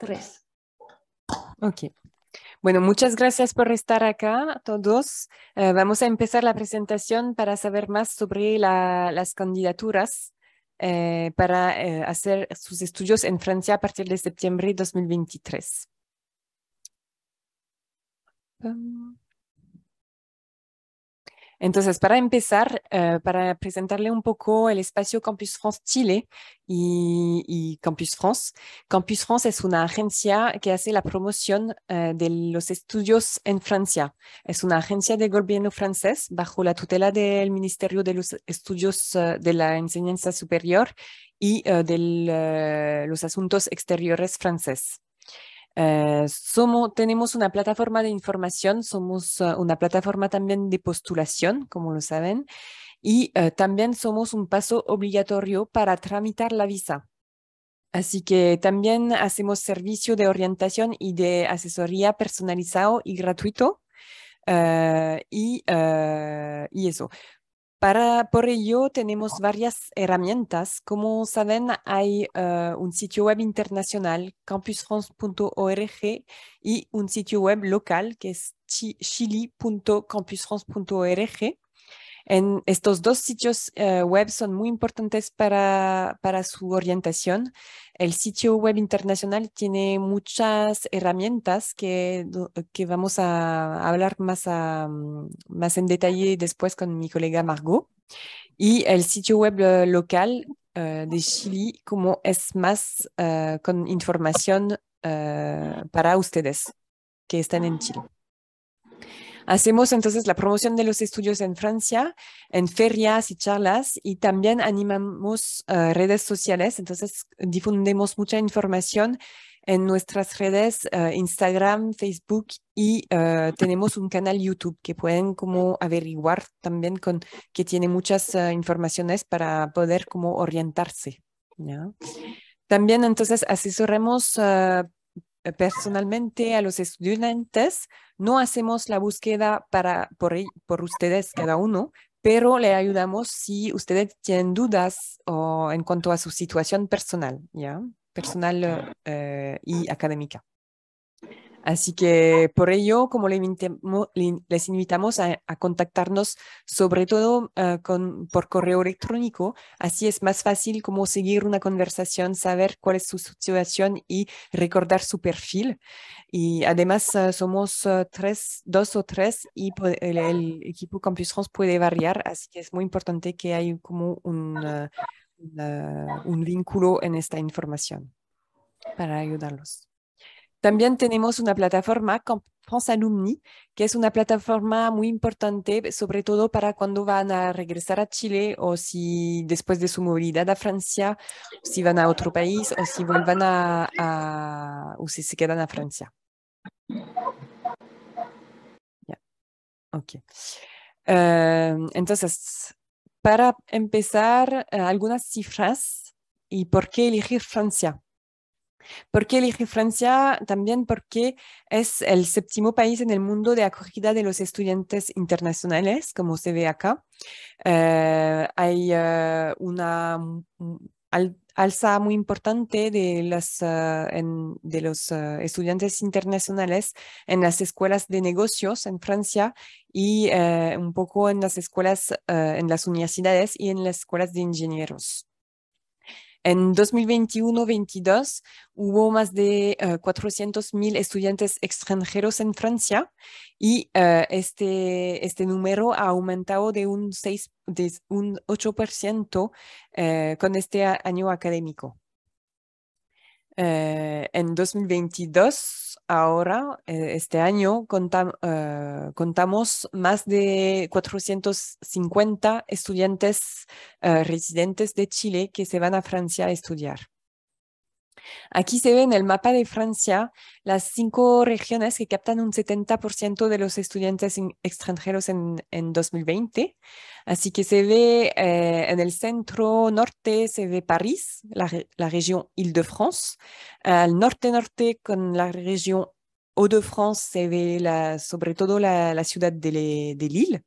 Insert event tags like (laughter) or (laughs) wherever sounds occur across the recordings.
tres. Ok. Bueno, muchas gracias por estar acá todos. Eh, vamos a empezar la presentación para saber más sobre las candidaturas eh, para eh, hacer sus estudios en Francia a partir de septiembre de 2023. Entonces, para empezar, eh, para presentarle un poco el espacio Campus France Chile y, Campus France. Campus France es una agencia que hace la promoción eh, de los estudios en Francia. Es una agencia de gobierno francés bajo la tutela del Ministerio de los Estudios eh, de la Enseñanza Superior y de los Asuntos Exteriores francés. Eh, somos, tenemos una plataforma de información, somos eh, una plataforma también de postulación, como lo saben, y eh, también somos un paso obligatorio para tramitar la visa. Así que también hacemos servicio de orientación y de asesoría personalizado y gratuito. y eso. Para, por ello tenemos varias herramientas. Como saben, hay eh, un sitio web internacional, campusfrance.org, y un sitio web local que es chili.campusfrance.org estos dos sitios eh, web son muy importantes para, para, su orientación. El sitio web internacional tiene muchas herramientas que, vamos a hablar más, mm, más en detalle después con mi colega Margot. Y el sitio web eh, local eh, de Chile, como es más con información para ustedes que están en Chile. Hacemos entonces la promoción de los estudios en Francia, en ferias y charlas, y también animamos eh, redes sociales, entonces difundimos mucha información en nuestras redes eh, Instagram, Facebook y eh, tenemos un canal YouTube que pueden como averiguar también con que tiene muchas informaciones para poder como orientarse. También entonces asesoremos eh, personalmente a los estudiantes, no hacemos la búsqueda para, por, e, por ustedes cada uno, pero le ayudamos si ustedes tienen dudas o en cuanto a su situación personal, ¿ya? Personal eh, y académica. Así que por ello, como les invitamos a, contactarnos sobre todo ah, por correo electrónico, así es más fácil como seguir una conversación, saber cuál es su situación y recordar su perfil. Y además ah, somos ah, tres, dos o tres y el, equipo Campus France puede variar, así que es muy importante que haya como un vínculo en esta información para ayudarlos. También tenemos una plataforma con France Alumni, que es una plataforma muy importante, sobre todo para cuando van a regresar a Chile o si después de su movilidad a Francia, si van a otro país o si vuelvan a, o si se quedan a Francia. Em, entonces, para empezar, eh, algunas cifras y por qué elegir Francia. ¿Por qué elige Francia? También porque es el séptimo país en el mundo de acogida de los estudiantes internacionales, como se ve acá. Eh, hay eh, una alza muy importante de, eh, de los estudiantes internacionales en las escuelas de negocios en Francia y un poco en las escuelas, en las universidades y en las escuelas de ingenieros. En 2021-22 hubo más de 400.000 eh, estudiantes extranjeros en Francia y eh, este, este número ha aumentado de un, 6, de un 8% eh, con este año académico. Eh, en 2022, ahora, eh, este año, eh, contamos más de 450 estudiantes residentes de Chile que se van a Francia a estudiar. Aquí se ve en el mapa de Francia las cinco regiones que captan un 70% de los estudiantes extranjeros en, 2020. Así que se ve eh, en el centro norte, se ve París, la, región Île-de-France. Al norte-norte con la región Hauts-de-France se ve sobre todo la, ciudad de Lille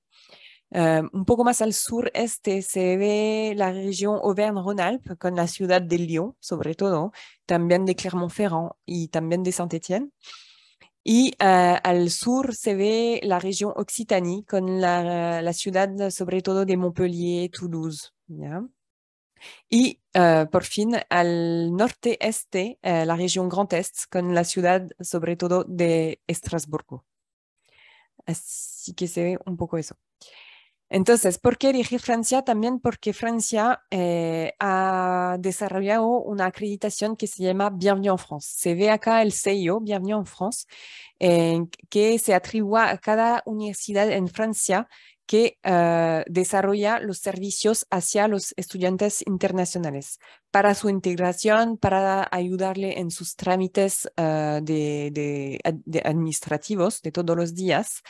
eh, un poco más al sureste se ve la región Auvergne-Rhône-Alpes con la ciudad de Lyon, sobre todo, también de Clermont-Ferrand y también de Saint-Étienne. Y eh, al sur se ve la región Occitanie con la, ciudad sobre todo de Montpellier, Toulouse. Y eh, por fin al norte-este la región Grand Est con la ciudad sobre todo de Estrasburgo. Así que se ve un poco eso. Entonces, ¿por qué elegí Francia? También porque Francia eh, ha desarrollado una acreditación que se llama Bienvenue en France. Se ve acá el sello Bienvenue en France, que se atribuye a cada universidad en Francia que eh, desarrolla los servicios hacia los estudiantes internacionales para su integración, para ayudarle en sus trámites eh, administrativos de todos los días.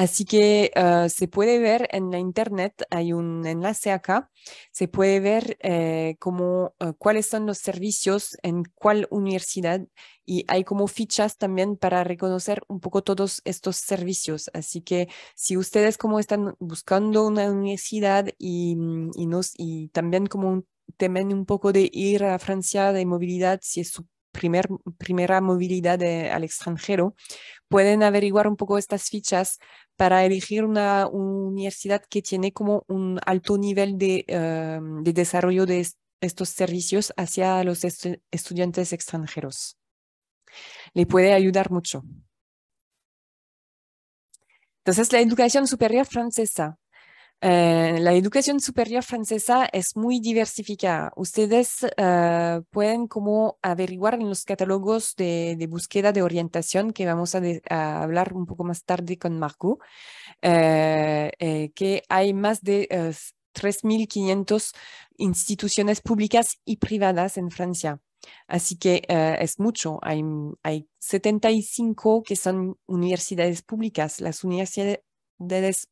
Así que ah, se puede ver en la internet, hay un enlace acá, se puede ver eh, ah, cuáles son los servicios en cuál universidad y hay como fichas también para reconocer un poco todos estos servicios. Así que si ustedes como están buscando una universidad y, mm, nos, y también como temen un poco de ir a Francia de movilidad, si es su primer, primera movilidad al extranjero, pueden averiguar un poco estas fichas para elegir una, universidad que tiene como un alto nivel de, em, desarrollo de estos servicios hacia los estudiantes extranjeros. Le puede ayudar mucho. Entonces, la educación superior francesa eh, la educación superior francesa es muy diversificada. Ustedes eh, pueden como averiguar en los catálogos de, búsqueda de orientación que vamos a, hablar un poco más tarde con Marco, eh, que hay más de 3.500 instituciones públicas y privadas en Francia. Así que es mucho. Hay, hay, 75 que son universidades públicas. Las universidades,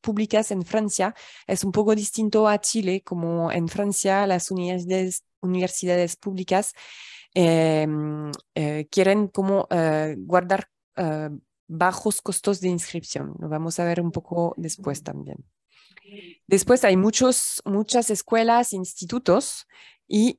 públicas en Francia es un poco distinto a Chile, como en Francia las universidades, públicas em, eh, quieren como eh, guardar eh, bajos costos de inscripción. Lo vamos a ver un poco después también. Después hay muchos, muchas escuelas, institutos y,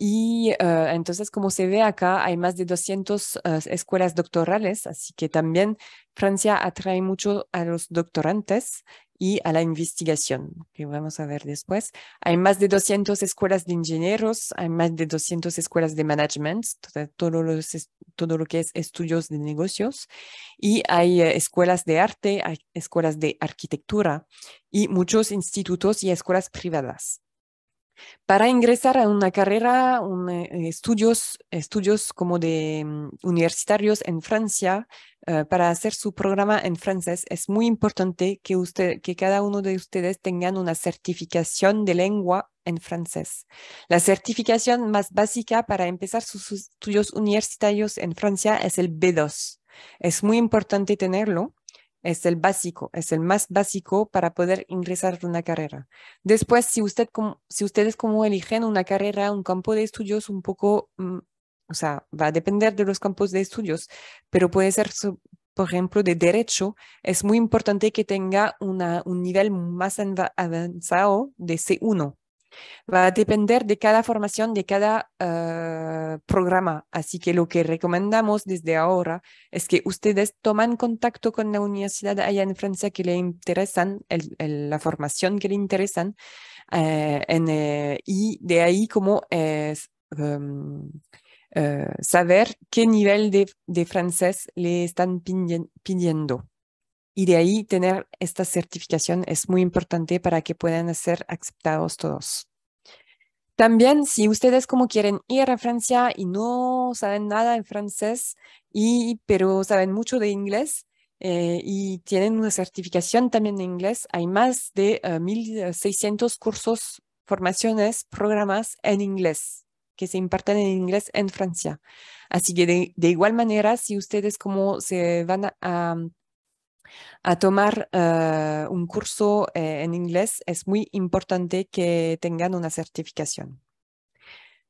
y eh, entonces, como se ve acá, hay más de 200 eh, escuelas doctorales, así que también Francia atrae mucho a los doctorantes y a la investigación, que vamos a ver después. Hay más de 200 escuelas de ingenieros, hay más de 200 escuelas de management, todo, lo que es estudios de negocios, y hay eh, escuelas de arte, hay escuelas de arquitectura y muchos institutos y escuelas privadas. Para ingresar a una carrera, eh, estudios, estudios como de mm, universitarios en Francia, eh, para hacer su programa en francés, es muy importante que, usted, que cada uno de ustedes tengan una certificación de lengua en francés. La certificación más básica para empezar sus estudios universitarios en Francia es el B2. Es muy importante tenerlo es el básico, es el más básico para poder ingresar a una carrera. Después, si, usted, si ustedes como eligen una carrera, un campo de estudios un poco, mm, o sea, va a depender de los campos de estudios, pero puede ser, por ejemplo, de derecho, es muy importante que tenga una, un nivel más avanzado de C1, Va a depender de cada formación, de cada eh, programa. Así que lo que recomendamos desde ahora es que ustedes tomen contacto con la universidad allá en Francia que le interesan, la formación que le interesan, eh, eh, y de ahí como es... Em, saber qué nivel de, francés le están pidiendo. Y de ahí tener esta certificación es muy importante para que puedan ser aceptados todos. También, si ustedes como quieren ir a Francia y no saben nada en francés, y, pero saben mucho de inglés eh, y tienen una certificación también de inglés, hay más de 1.600 eh, cursos, formaciones, programas en inglés que se imparten en inglés en Francia. Así que de, igual manera, si ustedes como se van a a tomar eh, un curso eh, en inglés, es muy importante que tengan una certificación.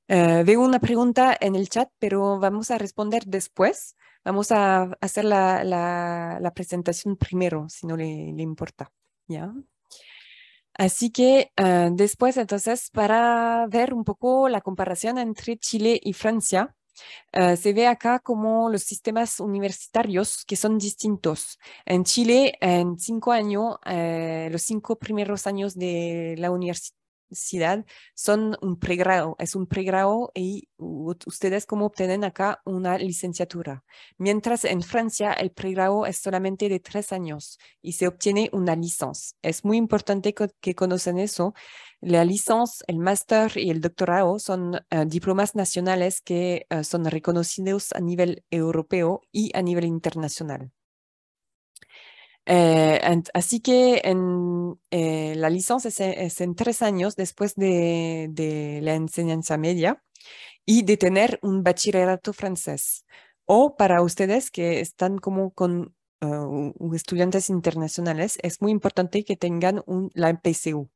Eh, veo una pregunta en el chat, pero vamos a responder después. Vamos a hacer la, presentación primero, si no le, importa. ¿ya? Así que después, entonces, para ver un poco la comparación entre Chile y Francia, eh, se ve acá como los sistemas universitarios que son distintos. En Chile, en cinco años, eh, los cinco primeros años de la universidad son un pregrado, es un pregrado y ustedes como obtienen acá una licenciatura. Mientras en Francia el pregrado es solamente de tres años y se obtiene una licencia. Es muy importante que, que eso la licencia, el máster y el doctorado son eh, diplomas nacionales que eh, son reconocidos a nivel europeo y a nivel internacional. Eh, así que la licencia es, en tres años después de, la enseñanza media y de tener un bachillerato francés. O para ustedes que están como con estudiantes internacionales, es muy importante que tengan un, la PCU.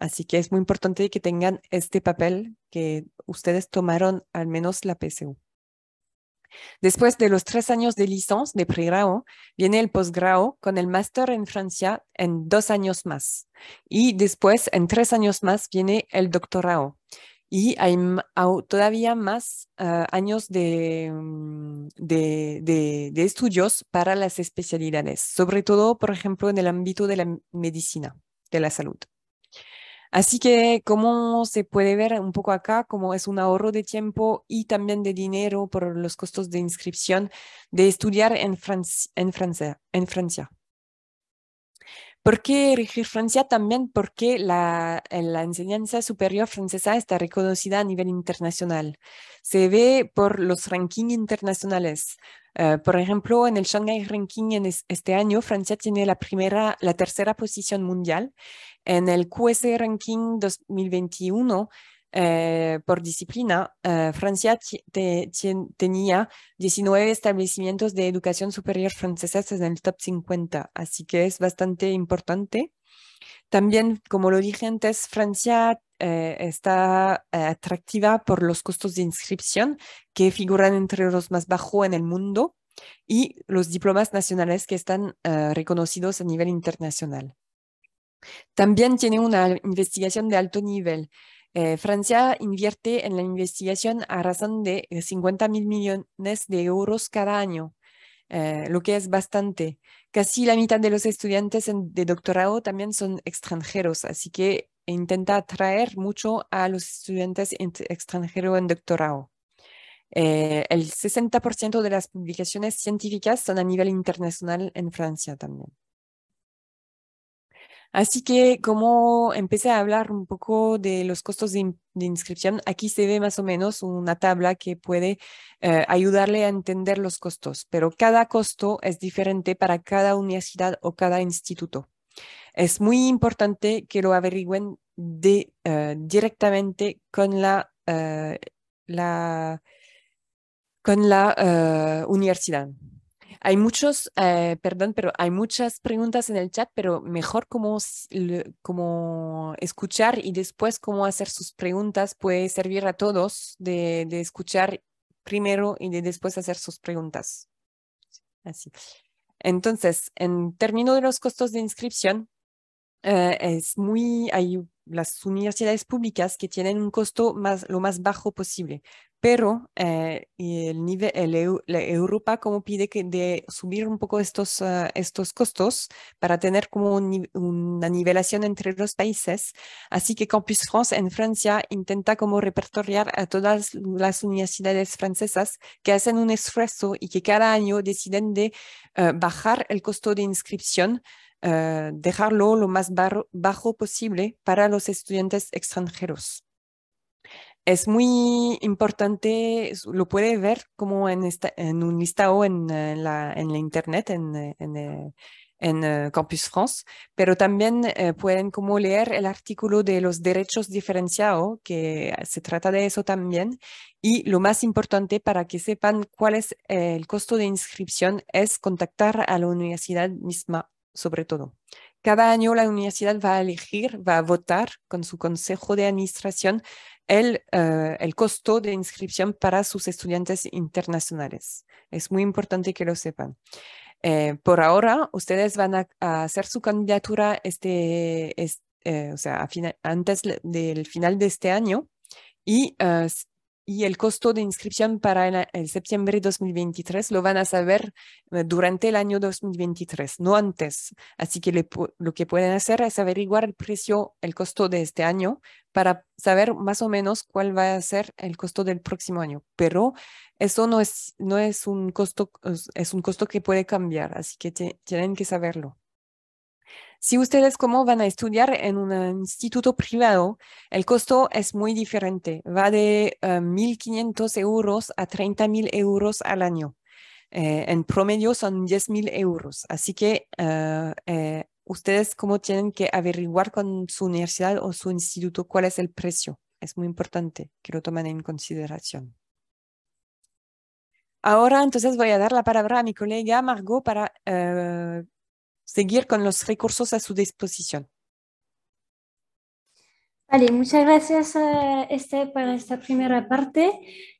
Así que es muy importante que tengan este papel que ustedes tomaron al menos la PSU. Después de los tres años de licencia de pregrado, viene el posgrado con el máster en Francia en dos años más. Y después, en tres años más, viene el doctorado. Y hay todavía más ah, años mm, de, de, de estudios para las especialidades, sobre todo, por ejemplo, en el ámbito de la medicina, de la salud. Así que, como se puede ver un poco acá, como es un ahorro de tiempo y también de dinero por los costos de inscripción de estudiar en, Francia, en, en ¿Por qué elegir Francia? También porque la, la, enseñanza superior francesa está reconocida a nivel internacional. Se ve por los rankings internacionales. Eh, por ejemplo, en el Shanghai Ranking en este año, Francia tiene la primera, la tercera posición mundial. En el QS Ranking 2021, eh, por disciplina, eh, Francia tenía 19 establecimientos de educación superior franceses en el top 50, así que es bastante importante. También, como lo dije antes, Francia eh, está eh, atractiva por los costos de inscripción que figuran entre los más bajos en el mundo y los diplomas nacionales que están eh, reconocidos a nivel internacional. También tiene una investigación de alto nivel. Francia invierte en la investigación a razón de 50 millones de euros cada año, lo que es bastante. Casi la mitad de los estudiantes de doctorado también son extranjeros, así que e intenta atraer mucho a los estudiantes extranjeros en doctorado. Eh, el 60% de las publicaciones científicas son a nivel internacional en Francia también. Así que como empecé a hablar un poco de los costos de, inscripción, aquí se ve más o menos una tabla que puede eh, ayudarle a entender los costos, pero cada costo es diferente para cada universidad o cada instituto. Es muy importante que lo averigüen de, eh, directamente con la, eh, con la eh, universidad. Hay muchos, perdón, pero hay muchas preguntas en el chat, pero mejor como como escuchar y después cómo hacer sus preguntas puede servir a todos de, de escuchar primero y de después hacer sus preguntas. Así. Entonces, en términos de los costos de inscripción, eh, es muy, hay las universidades públicas que tienen un costo más, lo más bajo posible, pero eh, el nivel, la Europa como pide que de subir un poco estos, ah, estos costos para tener como una nivelación entre los países. Así que Campus France en Francia intenta como repertoriar a todas las universidades francesas que hacen un esfuerzo y que cada año deciden de eh, bajar el costo de inscripción eh, dejarlo lo más bajo posible para los estudiantes extranjeros. Es muy importante, lo puede ver como en, un listado en, la, en la, internet, en, eh, eh, Campus France, pero también pueden como leer el artículo de los derechos diferenciados, que se trata de eso también, y lo más importante para que sepan cuál es el costo de inscripción es contactar a la universidad misma sobre todo. Cada año la universidad va a elegir, va a votar con su consejo de administración el, eh, el costo de inscripción para sus estudiantes internacionales. Es muy importante que lo sepan. Eh, por ahora, ustedes van a, hacer su candidatura este, eh, o sea, antes del final de este año y y el costo de inscripción para el, el, septiembre 2023 lo van a saber eh, durante el año 2023, no antes. Así que lo que pueden hacer es averiguar el precio, el costo de este año para saber más o menos cuál va a ser el costo del próximo año. Pero eso no es, no es un costo, es un costo que puede cambiar, así que tienen que saberlo. Si ustedes como van a estudiar en un instituto privado, el costo es muy diferente, va de 1.500 eh, euros a 30.000 euros al año. Eh, en promedio son 10.000 euros, así que eh, ustedes como tienen que averiguar con su universidad o su instituto cuál es el precio. Es muy importante que lo tomen en consideración. Ahora entonces voy a dar la palabra a mi colega Margot para seguir con los recursos a su disposición. Vale, muchas gracias este, por esta primera parte.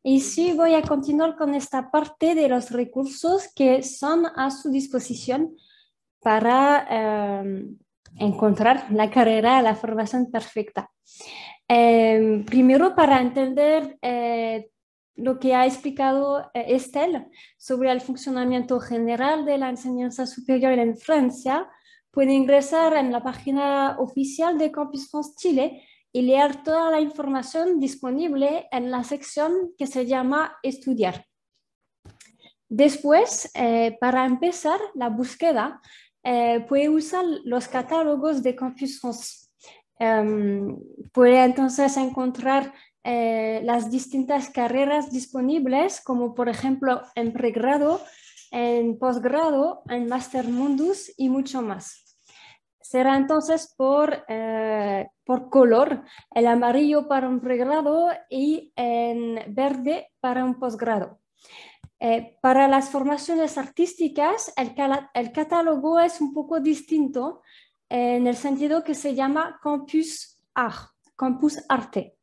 Y sí, voy a continuar con esta parte de los recursos que son a su disposición para em, encontrar la carrera, la formación perfecta. Em, primero, para entender eh, lo que ha explicado eh, Estelle sobre el funcionamiento general de la enseñanza superior en Francia, puede ingresar en la página oficial de Campus France Chile y leer toda la información disponible en la sección que se llama Estudiar. Después, eh, para empezar la búsqueda, eh, puede usar los catálogos de Campus France. Em, puede entonces encontrar eh, las distintas carreras disponibles, como por ejemplo en pregrado, en posgrado, en Master Mundus y mucho más. Será entonces por, eh, color, el amarillo para un pregrado y en verde para un posgrado. Eh, para las formaciones artísticas, el, el, catálogo es un poco distinto en el sentido que se llama Campus Art, Campus Arte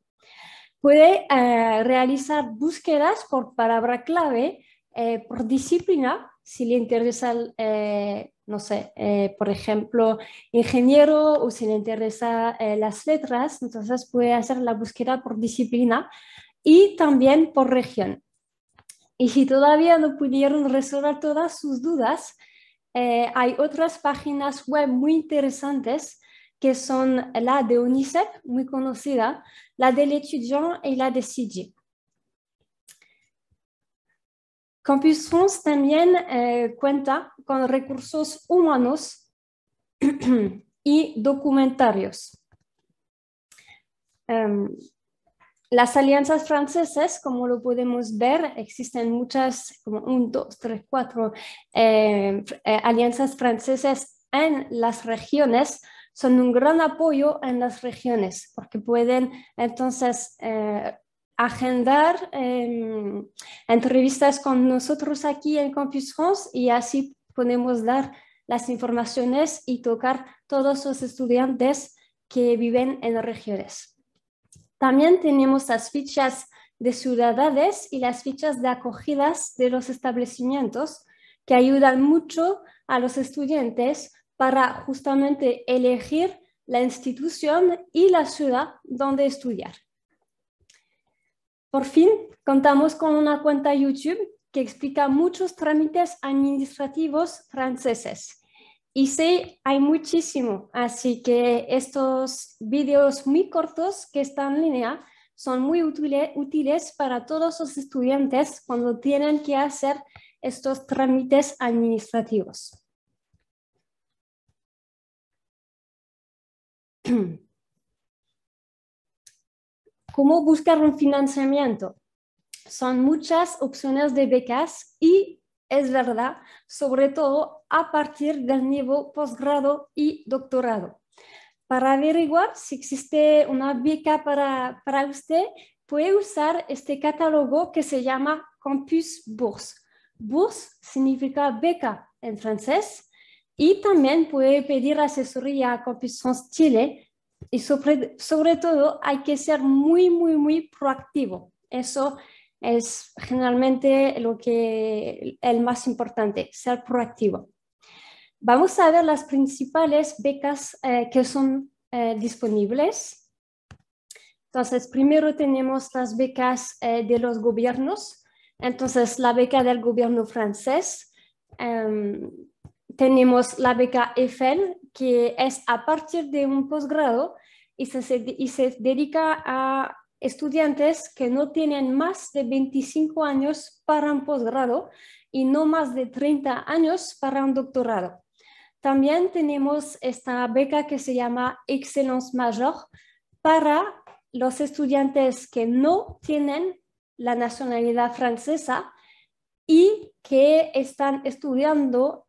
puede eh, realizar búsquedas por palabra clave, eh, por disciplina, si le interesa, eh, no sé, por ejemplo, ingeniero o si le interesa las letras, entonces puede hacer la búsqueda por disciplina y también por región. Y si todavía no pudieron resolver todas sus dudas, hay otras páginas web muy interesantes que son la de UNICEF, muy conocida, la de l'étudiant y la de CIGI. Campus France también eh, cuenta con recursos humanos (clears throat) y documentarios. Em, las alianzas francesas, como lo podemos ver, existen muchas, como un, dos, tres, cuatro eh, eh, alianzas francesas en las regiones son un gran apoyo en las regiones porque pueden entonces eh, agendar em, entrevistas con nosotros aquí en Campus France y así podemos dar las informaciones y tocar todos los estudiantes que viven en las regiones. También tenemos las fichas de ciudades y las fichas de acogidas de los establecimientos que ayudan mucho a los estudiantes para justamente elegir la institución y la ciudad donde estudiar. Por fin, contamos con una cuenta YouTube que explica muchos trámites administrativos franceses. Y sí, hay muchísimo, así que estos vídeos muy cortos que están en línea son muy útiles para todos los estudiantes cuando tienen que hacer estos trámites administrativos. (clears throat) ¿Cómo buscar un financiamiento? Son muchas opciones de becas y es verdad, sobre todo a partir del nivel posgrado y doctorado. Para averiguar si existe una beca para, para usted, puede usar este catálogo que se llama Campus Bourse. Bourse significa beca en francés y también puede pedir asesoría a Compuissance Chile y sobre, sobre todo hay que ser muy, muy, muy proactivo. Eso es generalmente lo que el más importante, ser proactivo. Vamos a ver las principales becas eh, que son eh, disponibles. Entonces, primero tenemos las becas eh, de los gobiernos. Entonces, la beca del gobierno francés, em, tenemos la beca EFEL, que es a partir de un posgrado y se, se dedica a estudiantes que no tienen más de 25 años para un posgrado y no más de 30 años para un doctorado. También tenemos esta beca que se llama Excellence Major para los estudiantes que no tienen la nacionalidad francesa y que están estudiando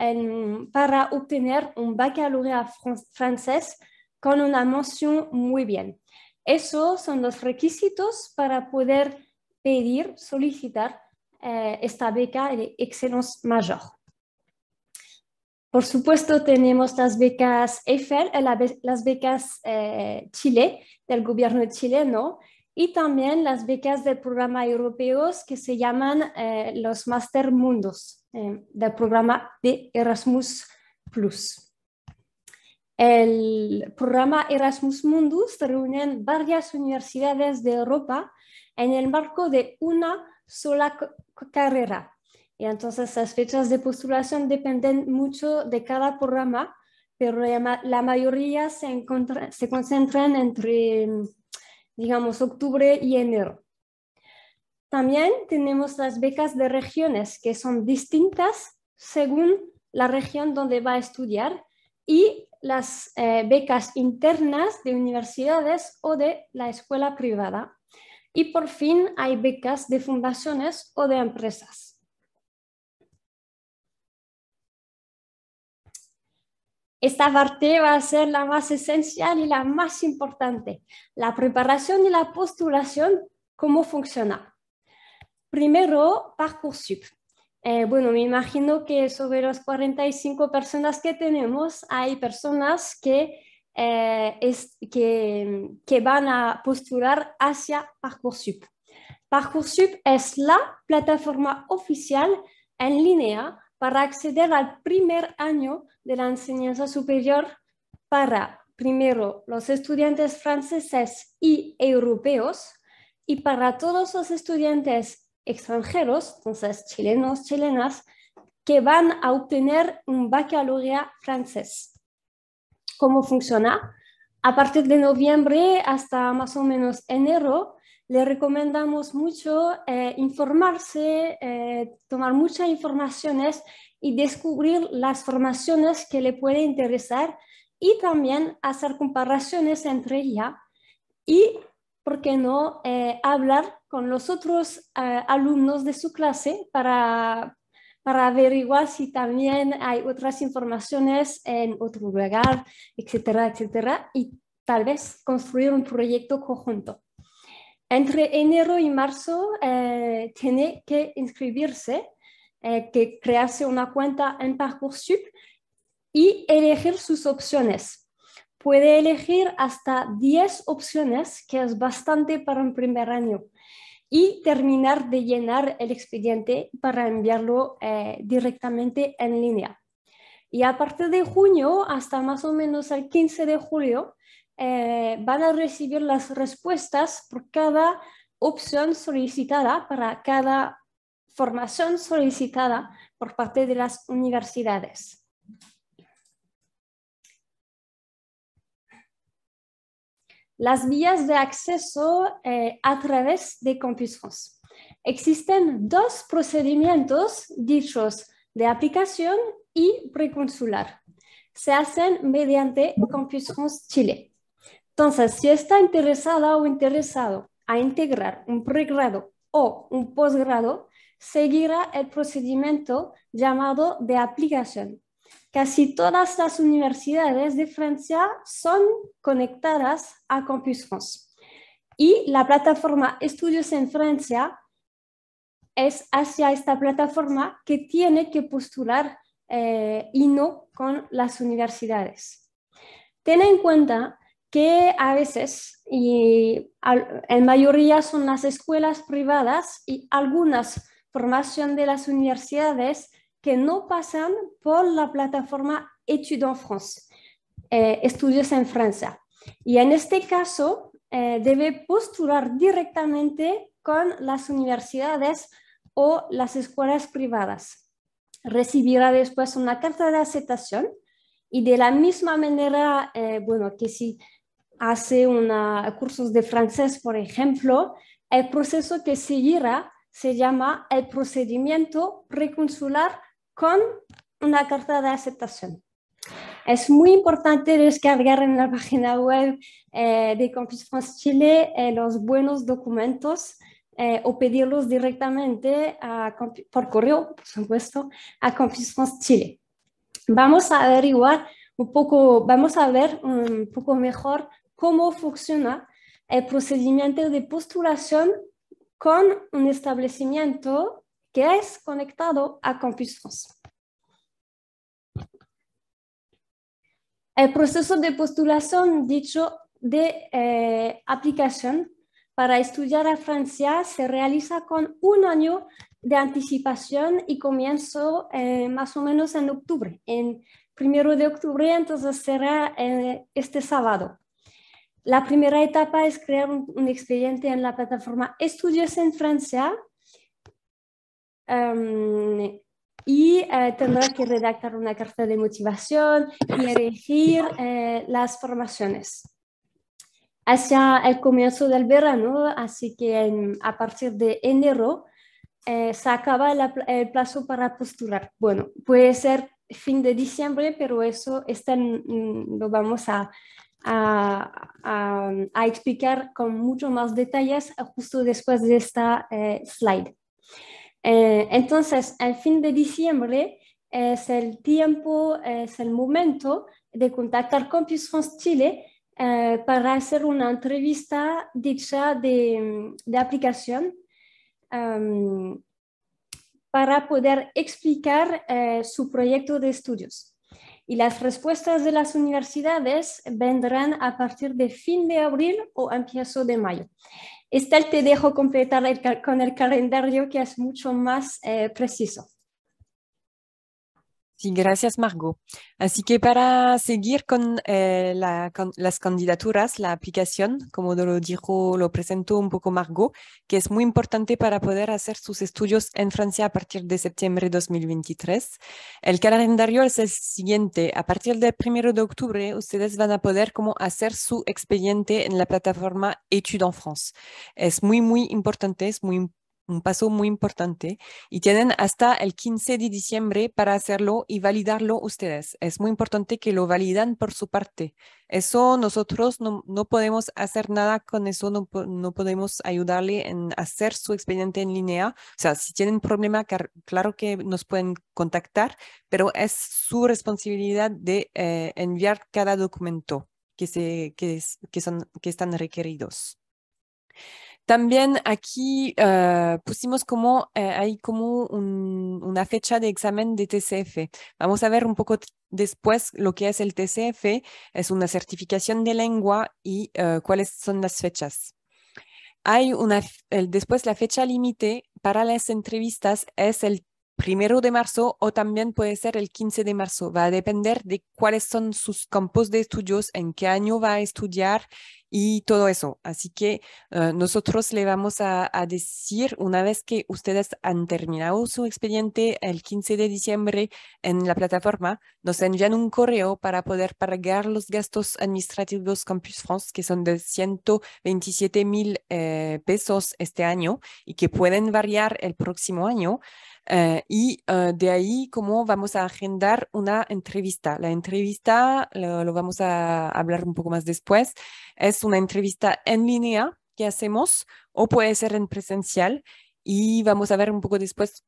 para obtener un baccalauréat francés con una mención muy bien. Esos son los requisitos para poder pedir, solicitar eh, esta beca de excelencia mayor. Por supuesto, tenemos las becas Eiffel, eh, las becas eh, Chile, del gobierno chileno, y también las becas del programa europeos que se llaman eh, los Master Mundos eh, del programa de Erasmus Plus. El programa Erasmus Mundus reúne varias universidades de Europa en el marco de una sola carrera. Y entonces las fechas de postulación dependen mucho de cada programa, pero la, mayoría se, se concentran entre digamos, octubre y enero. También tenemos las becas de regiones que son distintas según la región donde va a estudiar y las eh, becas internas de universidades o de la escuela privada. Y por fin hay becas de fundaciones o de empresas. Esta parte va a ser la más esencial y la más importante, la preparación y la postulación, cómo funciona. Primero, Parcoursup. Eh, bueno, me imagino que sobre las 45 personas que tenemos, hay personas que, eh, que, que, van a postular hacia Parcoursup. Parcoursup es la plataforma oficial en línea para acceder al primer año de la enseñanza superior para, primero, los estudiantes franceses y europeos y para todos los estudiantes extranjeros, entonces chilenos, chilenas, que van a obtener un baccalaureado francés. ¿Cómo funciona? A partir de noviembre hasta más o menos enero, le recomendamos mucho eh, informarse, eh, tomar muchas informaciones y descubrir las formaciones que le pueden interesar y también hacer comparaciones entre ellas y, ¿por qué no?, eh, hablar con los otros alumnos de su clase para, para averiguar si también hay otras informaciones en otro lugar, etcétera, etcétera, y tal vez construir un proyecto conjunto. Entre enero y marzo eh, tiene que inscribirse, eh, que crearse una cuenta en Parcoursup y elegir sus opciones. Puede elegir hasta 10 opciones, que es bastante para un primer año, y terminar de llenar el expediente para enviarlo eh, directamente en línea. Y a partir de junio hasta más o menos el 15 de julio, eh, van a recibir las respuestas por cada opción solicitada, para cada formación solicitada por parte de las universidades. Las vías de acceso eh, a través de Campus Existen dos procedimientos dichos de aplicación y preconsular. Se hacen mediante Campus Chile. Entonces, si está interesada o interesado a integrar un pregrado o un posgrado, seguirá el procedimiento llamado de aplicación. Casi todas las universidades de Francia son conectadas a Campus France y la plataforma Estudios en Francia es hacia esta plataforma que tiene que postular eh, y no con las universidades. Ten en cuenta que a veces, y en mayoría son las escuelas privadas y algunas formación de las universidades que no pasan por la plataforma Études en France, eh, estudios en Francia. Y en este caso, eh, debe postular directamente con las universidades o las escuelas privadas. Recibirá después una carta de aceptación y de la misma manera, eh, bueno, que si hace una, cursos de francés, por ejemplo, el proceso que seguirá se llama el procedimiento preconsular con una carta de aceptación. Es muy importante descargar en la página web eh, de Campus Chile eh, los buenos documentos eh, o pedirlos directamente por correo, por supuesto, a Campus Chile. Vamos a averiguar un poco, vamos a ver un poco mejor cómo funciona el procedimiento de postulación con un establecimiento que es conectado a Campus France. El proceso de postulación dicho de eh, aplicación para estudiar a Francia se realiza con un año de anticipación y comienzo eh, más o menos en octubre, en primero de octubre, entonces será eh, este sábado. La primera etapa es crear un, expediente en la plataforma Estudios en Francia em, y eh, tendrá que redactar una carta de motivación y elegir eh, las formaciones hacia el comienzo del verano, así que a partir de enero eh, se acaba el plazo para postular. Bueno, puede ser fin de diciembre, pero eso está lo vamos a, a, explicar con mucho más detalles eh, justo después de esta eh, slide. Eh, entonces, el fin de diciembre es el tiempo, es el momento de contactar Campus France Chile para hacer una entrevista dicha de, aplicación em, para poder explicar su proyecto de estudios y las respuestas de las universidades vendrán a partir de fin de abril o empiezo de mayo. Estel, te dejo completar con el calendario que es mucho más eh, preciso. Sí, gracias Margot. Así que para seguir con, eh, la, las candidaturas, la aplicación, como lo dijo, lo presentó un poco Margot, que es muy importante para poder hacer sus estudios en Francia a partir de septiembre de 2023. El calendario es el siguiente. A partir del primero de octubre, ustedes van a poder como hacer su expediente en la plataforma Études en France. Es muy, muy importante, es muy importante un paso muy importante, y tienen hasta el 15 de diciembre para hacerlo y validarlo ustedes. Es muy importante que lo validan por su parte. Eso nosotros no, no podemos hacer nada con eso, no, no, podemos ayudarle en hacer su expediente en línea. O sea, si tienen problema, claro que nos pueden contactar, pero es su responsabilidad de eh, enviar cada documento que, se, que, que, son, que están requeridos. También aquí eh, pusimos como eh, hay como una fecha de examen de TCF. Vamos a ver un poco después lo que es el TCF, es una certificación de lengua y eh, cuáles son las fechas. Hay una, después la fecha límite para las entrevistas es el primero de marzo o también puede ser el 15 de marzo. Va a depender de cuáles son sus campos de estudios, en qué año va a estudiar y todo eso. Así que ah, nosotros le vamos a, decir una vez que ustedes han terminado su expediente el 15 de diciembre en la plataforma, nos envían un correo para poder pagar los gastos administrativos Campus France, que son de 127 mil eh, pesos este año y que pueden variar el próximo año. Eh, y ah, de ahí, cómo vamos a agendar una entrevista. La entrevista, lo vamos a hablar un poco más después, es una entrevista en línea que hacemos o puede ser en presencial y vamos a ver un poco después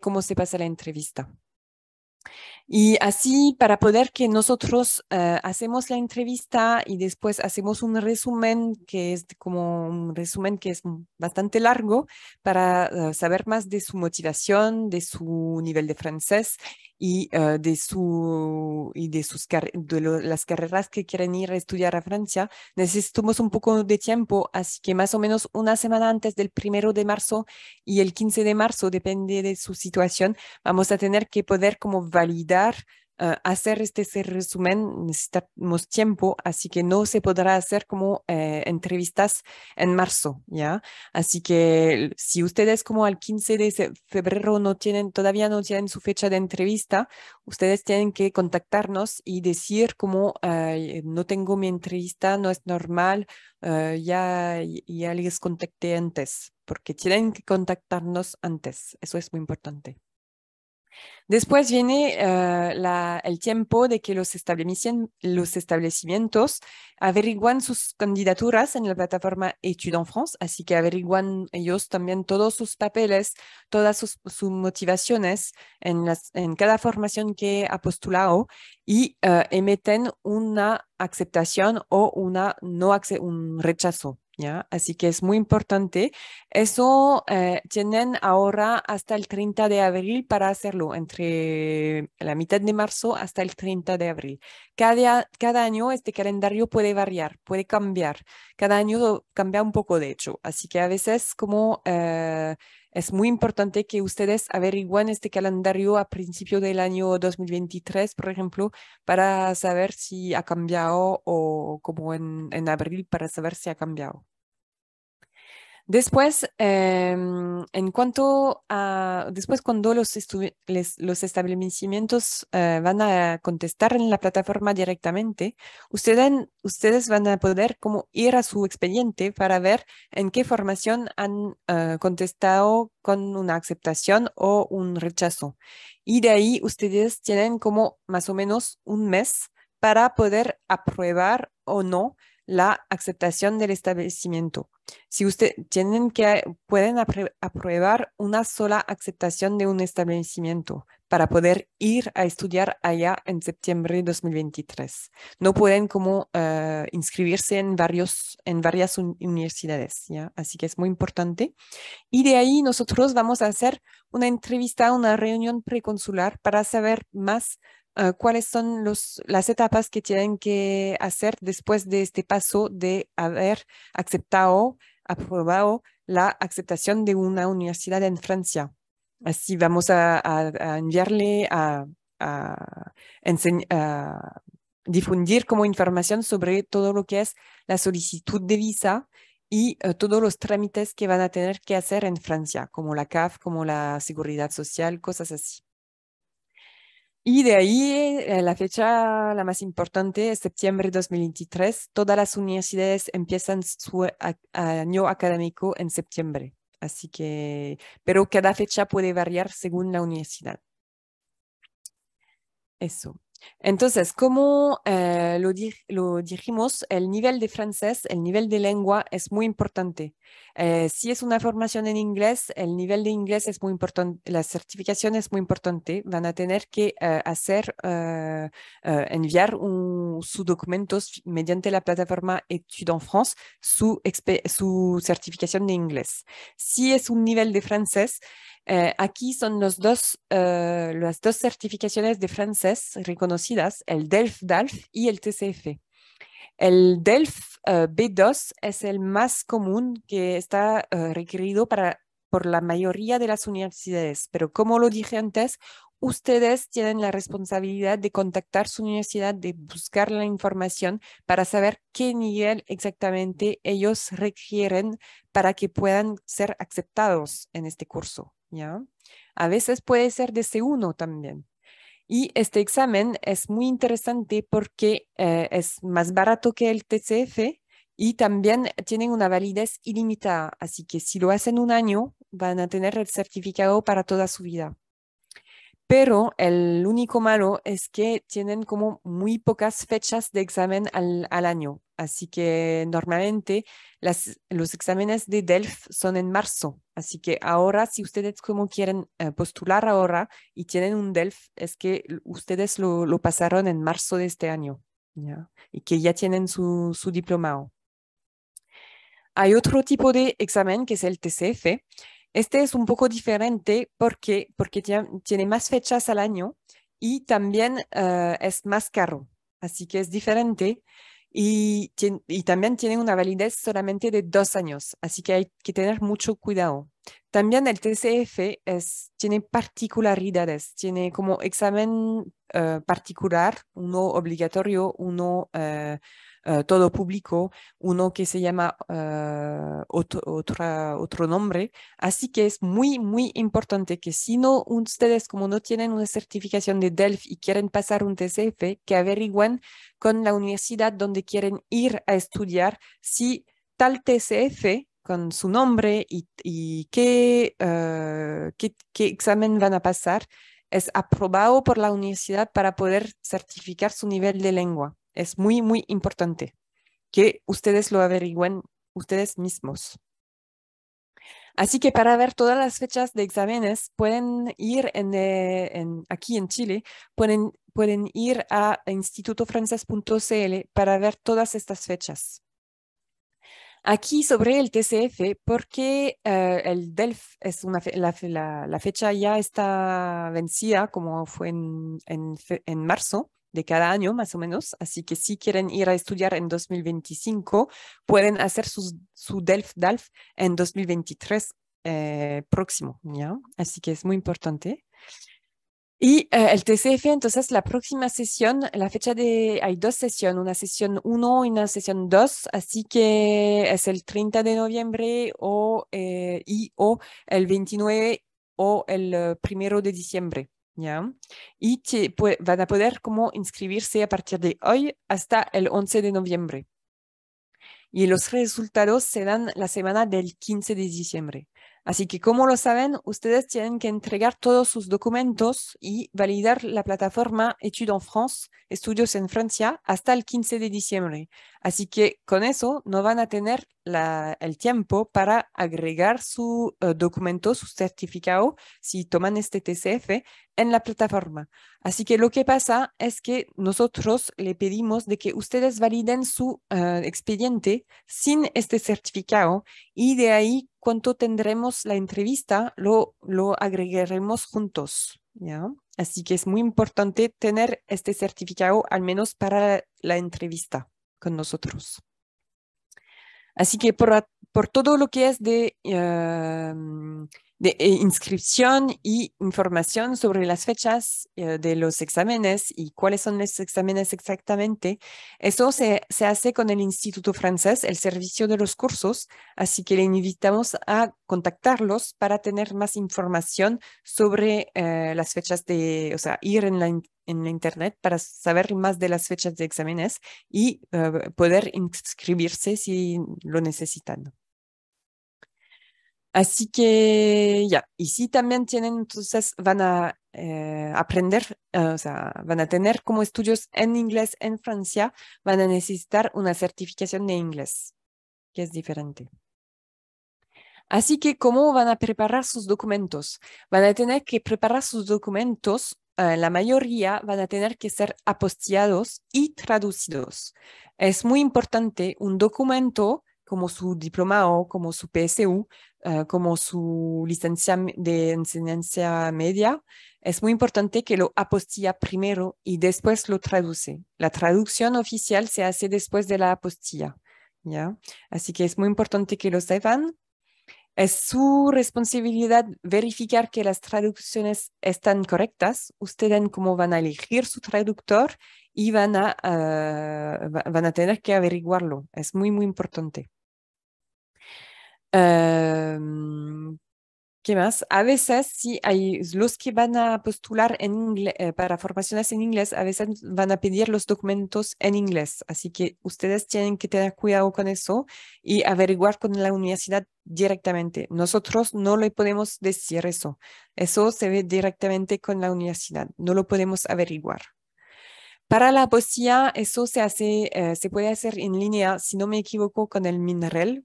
cómo se pasa la entrevista. Y así, para poder que nosotros eh, hacemos la entrevista y después hacemos un resumen, que es como un resumen que es bastante largo, para eh, saber más de su motivación, de su nivel de francés y, eh, de, su, y de, sus las carreras que quieren ir a estudiar a Francia, necesitamos un poco de tiempo, así que más o menos una semana antes del primero de marzo y el 15 de marzo, depende de su situación, vamos a tener que poder como validar Ah, hacer este, este resumen necesitamos tiempo, así que no se podrá hacer como eh, entrevistas en marzo, ¿ya? Así que si ustedes como al 15 de febrero no tienen, todavía no tienen su fecha de entrevista, ustedes tienen que contactarnos y decir como no tengo mi entrevista, no es normal, ah, ya, ya les contacté antes, porque tienen que contactarnos antes, eso es muy importante. Después viene eh, el tiempo de que los, los establecimientos averiguan sus candidaturas en la plataforma Études en France, así que averiguan ellos también todos sus papeles, todas sus, motivaciones en, cada formación que ha postulado y eh, emiten una aceptación o una no un rechazo. Así que es muy importante. Eso eh, tienen ahora hasta el 30 de abril para hacerlo, entre la mitad de marzo hasta el 30 de abril. Cada, cada año este calendario puede variar, puede cambiar. Cada año cambia un poco, de hecho. Así que a veces como... Eh, es muy importante que ustedes averigüen este calendario a principio del año 2023, por ejemplo, para saber si ha cambiado o como en abril, para saber si ha cambiado. Después, em, en a, después cuando los, establecimientos eh, van a contestar en la plataforma directamente, ustedes, van a poder como ir a su expediente para ver en qué formación han eh, contestado con una aceptación o un rechazo. Y de ahí ustedes tienen como más o menos un mes para poder aprobar o no la aceptación del establecimiento. Si usted tienen que, pueden aprobar una sola aceptación de un establecimiento para poder ir a estudiar allá en septiembre de 2023. No pueden como ah, inscribirse en, varios, en varias universidades, ¿ya? Así que es muy importante. Y de ahí nosotros vamos a hacer una entrevista, una reunión preconsular para saber más Ah, cuáles son los, las etapas que tienen que hacer después de este paso de haber aceptado, aprobado la aceptación de una universidad en Francia. Así vamos a, enviarle a, a, difundir como información sobre todo lo que es la solicitud de visa y eh, todos los trámites que van a tener que hacer en Francia, como la CAF, como la seguridad social, cosas así. Y de ahí, eh, la fecha la más importante es septiembre de 2023. Todas las universidades empiezan su año académico en septiembre. Así que, pero cada fecha puede variar según la universidad. Eso. Entonces, como eh, lo, dijimos, el nivel de francés, el nivel de lengua es muy importante. Eh, si es una formación en inglés, el nivel de inglés es muy importante, la certificación es muy importante. Van a tener que eh, hacer, enviar sus documentos mediante la plataforma Études en France, su certificación de inglés. Si es un nivel de francés, eh, aquí son los dos, eh, las dos certificaciones de francés reconocidas, el DELF-DALF y el TCF. El DELF eh, B2 es el más común que está requerido para, por la mayoría de las universidades, pero como lo dije antes, ustedes tienen la responsabilidad de contactar su universidad, de buscar la información para saber qué nivel exactamente ellos requieren para que puedan ser aceptados en este curso. ¿ya? A veces puede ser de C1 también. Y este examen es muy interesante porque eh, es más barato que el TCF y también tienen una validez ilimitada. Así que si lo hacen un año, van a tener el certificado para toda su vida. Pero el único malo es que tienen como muy pocas fechas de examen al año. Así que normalmente los exámenes de DELF son en marzo. Así que ahora, si ustedes como quieren eh, postular ahora y tienen un DELF, es que ustedes lo, pasaron en marzo de este año y que ya tienen su, su diplomado. Hay otro tipo de examen que es el TCF. Este es un poco diferente porque, tiene más fechas al año y también eh, es más caro. Así que es diferente y, también tiene una validez solamente de dos años, así que hay que tener mucho cuidado. También el TCF tiene particularidades, tiene como examen eh, particular, uno obligatorio, uno eh, eh, todo público, uno que se llama eh, otro, otro nombre. Así que es muy, muy importante que si no, ustedes como no tienen una certificación de DELF y quieren pasar un TCF, que averigüen con la universidad donde quieren ir a estudiar si tal TCF con su nombre y, eh, qué, qué examen van a pasar, es aprobado por la universidad para poder certificar su nivel de lengua. Es muy, muy importante que ustedes lo averigüen ustedes mismos. Así que para ver todas las fechas de exámenes, pueden ir eh, aquí en Chile, pueden, ir a institutofrances.cl para ver todas estas fechas. Aquí sobre el TCF, porque eh, el DELF es una la, fecha ya está vencida, como fue en marzo de cada año más o menos, así que si quieren ir a estudiar en 2025, pueden hacer su su DELF-DALF en 2023 eh, próximo, ¿ya? Así que es muy importante. Y eh, el TCF, entonces, la próxima sesión, la fecha de, hay dos sesiones, una sesión 1 y una sesión 2, así que es el 30 de noviembre o, eh, y o el 29 o el 1 de diciembre. Y pues, van a poder como inscribirse a partir de hoy hasta el 11 de noviembre. Y los resultados se dan la semana del 15 de diciembre. Así que, como lo saben, ustedes tienen que entregar todos sus documentos y validar la plataforma en France, Estudios en Francia, hasta el 15 de diciembre. Así que con eso no van a tener el tiempo para agregar su eh, documento, su certificado, si toman este TCF, en la plataforma. Así que lo que pasa es que nosotros le pedimos de que ustedes validen su eh, expediente sin este certificado y de ahí cuando tendremos la entrevista lo, lo agregaremos juntos. Así que es muy importante tener este certificado al menos para la entrevista nosotros. Así que por, por todo lo que es de em, de eh, inscripción y información sobre las fechas eh, de los exámenes y cuáles son los exámenes exactamente. Eso se, hace con el Instituto Francés, el servicio de los cursos, así que le invitamos a contactarlos para tener más información sobre eh, las fechas de, o sea, ir en la, en Internet para saber más de las fechas de exámenes y poder inscribirse si lo necesitan. Así que ya, y si también tienen, entonces van a eh, aprender, ah, o sea, van a tener como estudios en inglés en Francia, van a necesitar una certificación de inglés, que es diferente. Así que, ¿cómo van a preparar sus documentos? Van a tener que preparar sus documentos, ah, la mayoría van a tener que ser apostillados y traducidos. Es muy importante un documento como su diploma o como su PSU, ah, como su licencia de enseñanza media, es muy importante que lo apostilla primero y después lo traduce. La traducción oficial se hace después de la apostilla. ¿ya? Así que es muy importante que lo sepan. Es su responsabilidad verificar que las traducciones están correctas. Ustedes cómo van a elegir su traductor y van a, ah, van a tener que averiguarlo. Es muy, muy importante. Em, ¿Qué más? A veces, si hay los que van a postular en inglés, eh, para formaciones en inglés, a veces van a pedir los documentos en inglés. Así que ustedes tienen que tener cuidado con eso y averiguar con la universidad directamente. Nosotros no le podemos decir eso. Eso se ve directamente con la universidad. No lo podemos averiguar. Para la poesía, eso se, hace, eh, se puede hacer en línea, si no me equivoco, con el MINREL,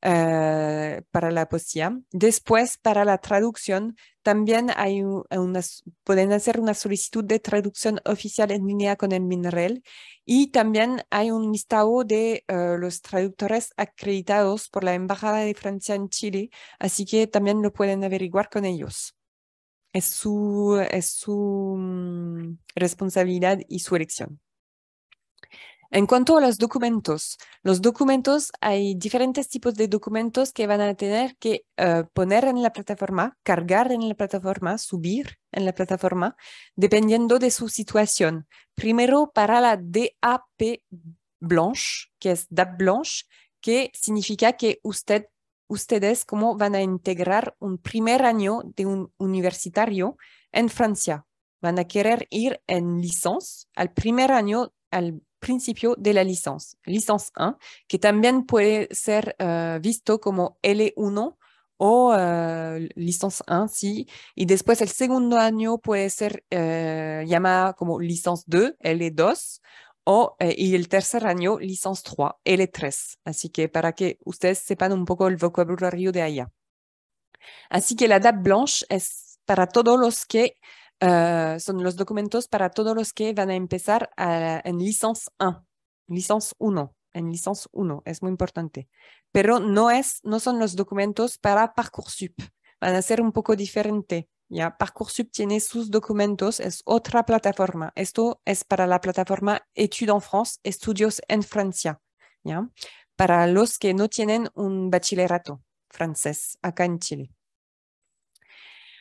eh, para la poesía. Después, para la traducción, también hay eh, una, pueden hacer una solicitud de traducción oficial en línea con el MINREL y también hay un listado de eh, los traductores acreditados por la Embajada de Francia en Chile, así que también lo pueden averiguar con ellos. Es su, es su mm, responsabilidad y su elección. En cuanto a los documentos, los documentos, hay diferentes tipos de documentos que van a tener que eh, poner en la plataforma, cargar en la plataforma, subir en la plataforma, dependiendo de su situación. Primero, para la DAP blanche, que es DAP blanche, que significa que usted, ustedes como van a integrar un primer año de un universitario en Francia. Van a querer ir en licencia al primer año al principio de la licence. Licence 1, que también puede ser eh, visto como L1 o eh, Licence 1, sí, y después el segundo año puede ser uh, llamada como licence 2, L2, o, y el tercer año, licence 3, L3. Así que para que ustedes sepan un poco el vocabulario de allá. Así que la DAP blanche es para todos los que Eh, son los documentos para todos los que van a empezar en licencia 1, licencia 1, en licencia 1, es muy importante. Pero no, es, no son los documentos para Parcoursup, van a ser un poco diferente. ¿ya? Parcoursup tiene sus documentos, es otra plataforma. Esto es para la plataforma études en France, Estudios en Francia, ¿ya? para los que no tienen un bachillerato francés acá en Chile.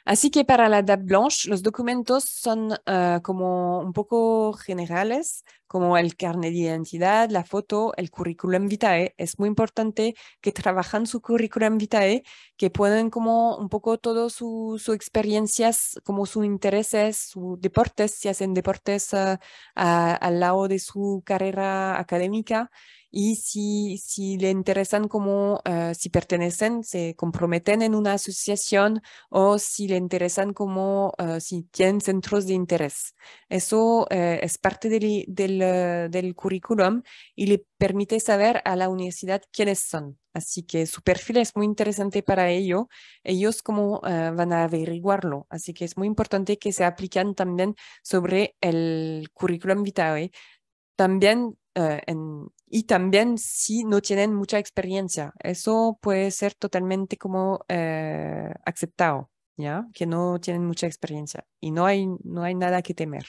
Así que para la DAP Blanche, los documentos son ah, como un poco generales, como el carnet de identidad, la foto, el currículum vitae. Es muy importante que trabajen su currículum vitae, que puedan como un poco todas sus experiencias, como sus intereses, sus deportes, si hacen deportes ah, al lado de su carrera académica y si, si le interesan como eh, si pertenecen, se comprometen en una asociación o si le interesan como eh, si tienen centros de interés. Eso eh, es parte del, del, currículum y le permite saber a la universidad quiénes son. Así que su perfil es muy interesante para ello. Ellos cómo van a averiguarlo. Así que es muy importante que se apliquen también sobre el currículum vitae. También en, y también si no tienen mucha experiencia. Eso puede ser totalmente como eh, aceptado, ¿ya? Que no tienen mucha experiencia y no hay, no hay nada que temer.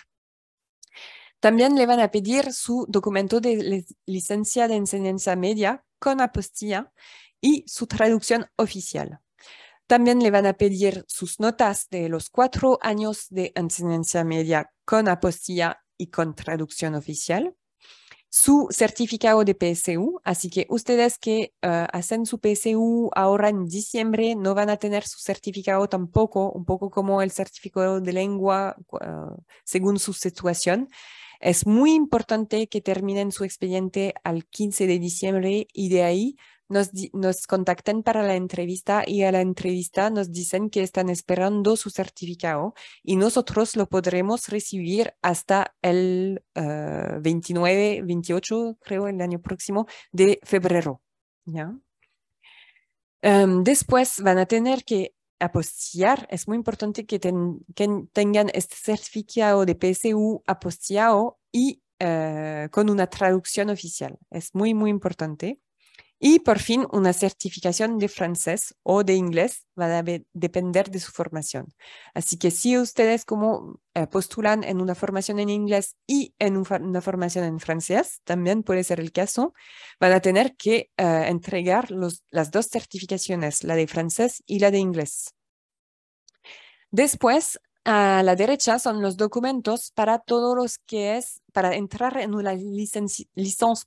También le van a pedir su documento de licencia de enseñanza media con apostilla y su traducción oficial. También le van a pedir sus notas de los cuatro años de enseñanza media con apostilla y con traducción oficial su certificado de PSU, así que ustedes que ah, hacen su PSU ahora en diciembre no van a tener su certificado tampoco, un poco como el certificado de lengua ah, según su situación. Es muy importante que terminen su expediente al 15 de diciembre y de ahí nos, contacten para la entrevista y a la entrevista nos dicen que están esperando su certificado y nosotros lo podremos recibir hasta el 29, eh, 28, creo, el año próximo de febrero. Em, después van a tener que apostillar, es muy importante que, tengan este certificado de PSU apostillado y eh, con una traducción oficial. Es muy, muy importante. Y por fin, una certificación de francés o de inglés va a depender de su formación. Así que si ustedes como eh, postulan en una formación en inglés y en una formación en francés, también puede ser el caso, van a tener que eh, entregar los, las dos certificaciones, la de francés y la de inglés. Después, a la derecha son los documentos para todos los que es para entrar en una licencia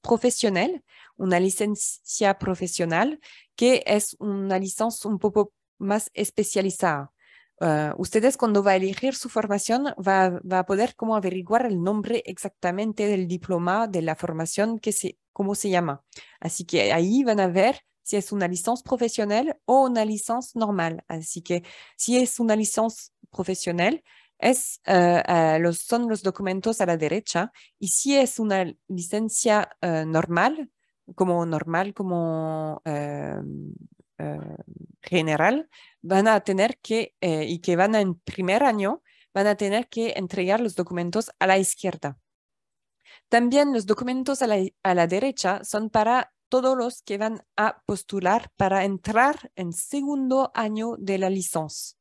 profesional, una licencia profesional que es una licencia un poco más especializada. Ah, ustedes cuando va a elegir su formación va, va, a poder como averiguar el nombre exactamente del diploma de la formación que se, cómo se llama. Así que ahí van a ver si es una licencia profesional o una licencia normal. Así que si es una licencia profesional, es, eh, eh, los, son los documentos a la derecha y si es una licencia eh, normal, como normal, como em, general, van a tener que, y que van en primer año, van a tener que entregar los documentos a la izquierda. También los documentos a la, a la derecha son para todos los que van a postular para entrar en segundo año de la licencia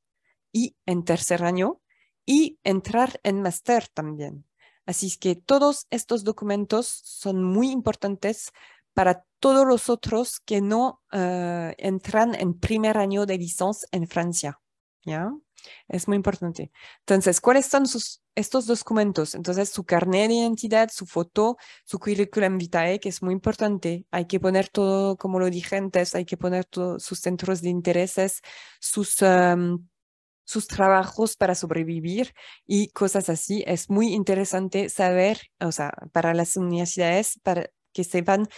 y en tercer año y entrar en máster también. Así es que todos estos documentos son muy importantes para todos los otros que no eh, entran en primer año de licencia en Francia. ¿Ya? Es muy importante. Entonces, ¿cuáles son sus, estos documentos? Entonces, su carnet de identidad, su foto, su currículum vitae, que es muy importante. Hay que poner todo, como lo dije antes, hay que poner todos sus centros de intereses, sus em, sus trabajos para sobrevivir y cosas así. Es muy interesante saber, o sea, para las universidades, para que sepan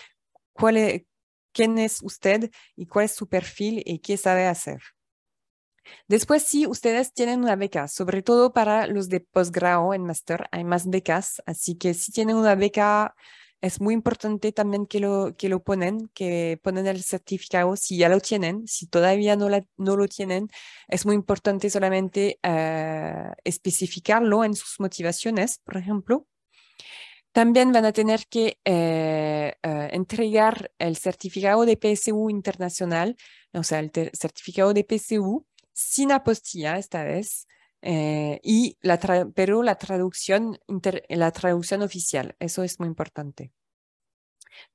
cuál e, quién es usted y cuál es su perfil y qué sabe hacer. Después, sí, ustedes tienen una beca, sobre todo para los de posgrado en máster, hay más becas, así que si tienen una beca es muy importante también que lo, que lo ponen, que ponen el certificado si ya lo tienen, si todavía no, no lo tienen, es muy importante solamente ah, especificarlo en sus motivaciones, por ejemplo. También van a tener que eh, ah, entregar el certificado de PSU internacional, o sea, el certificado de PSU sin apostilla esta vez, eh, y la pero la traducción, la traducción oficial, eso es muy importante.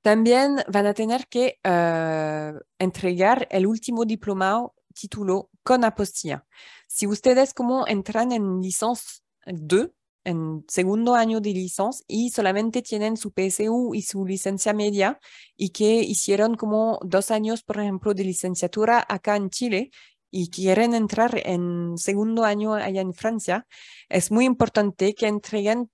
También van a tener que ah, entregar el último diplomado título con apostilla. Si ustedes como entran en licencia 2, en segundo año de licencia y solamente tienen su PSU y su licencia media y que hicieron como dos años, por ejemplo, de licenciatura acá en Chile y quieren entrar en segundo año allá en Francia, es muy importante que entreguen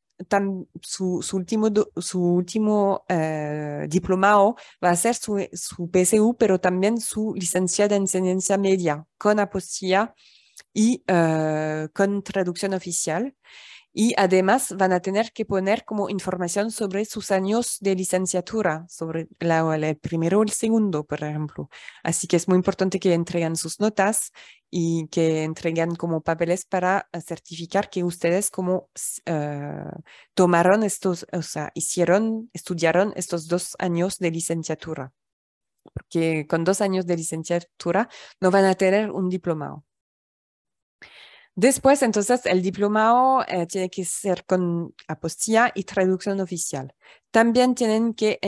su, último, su último eh, diplomado va a ser su, su, PCU, pero también su licencia de enseñanza media, con apostilla y eh, con traducción oficial y además van a tener que poner como información sobre sus años de licenciatura, sobre el primero o el segundo, por ejemplo. Así que es muy importante que entreguen sus notas y que entreguen como papeles para ah, certificar que ustedes como ah, tomaron estos, o sea, hicieron, estudiaron estos dos años de licenciatura. Porque con dos años de licenciatura no van a tener un diploma. Después, entonces, el diplomado eh, tiene que ser con apostilla y traducción oficial. También tienen que,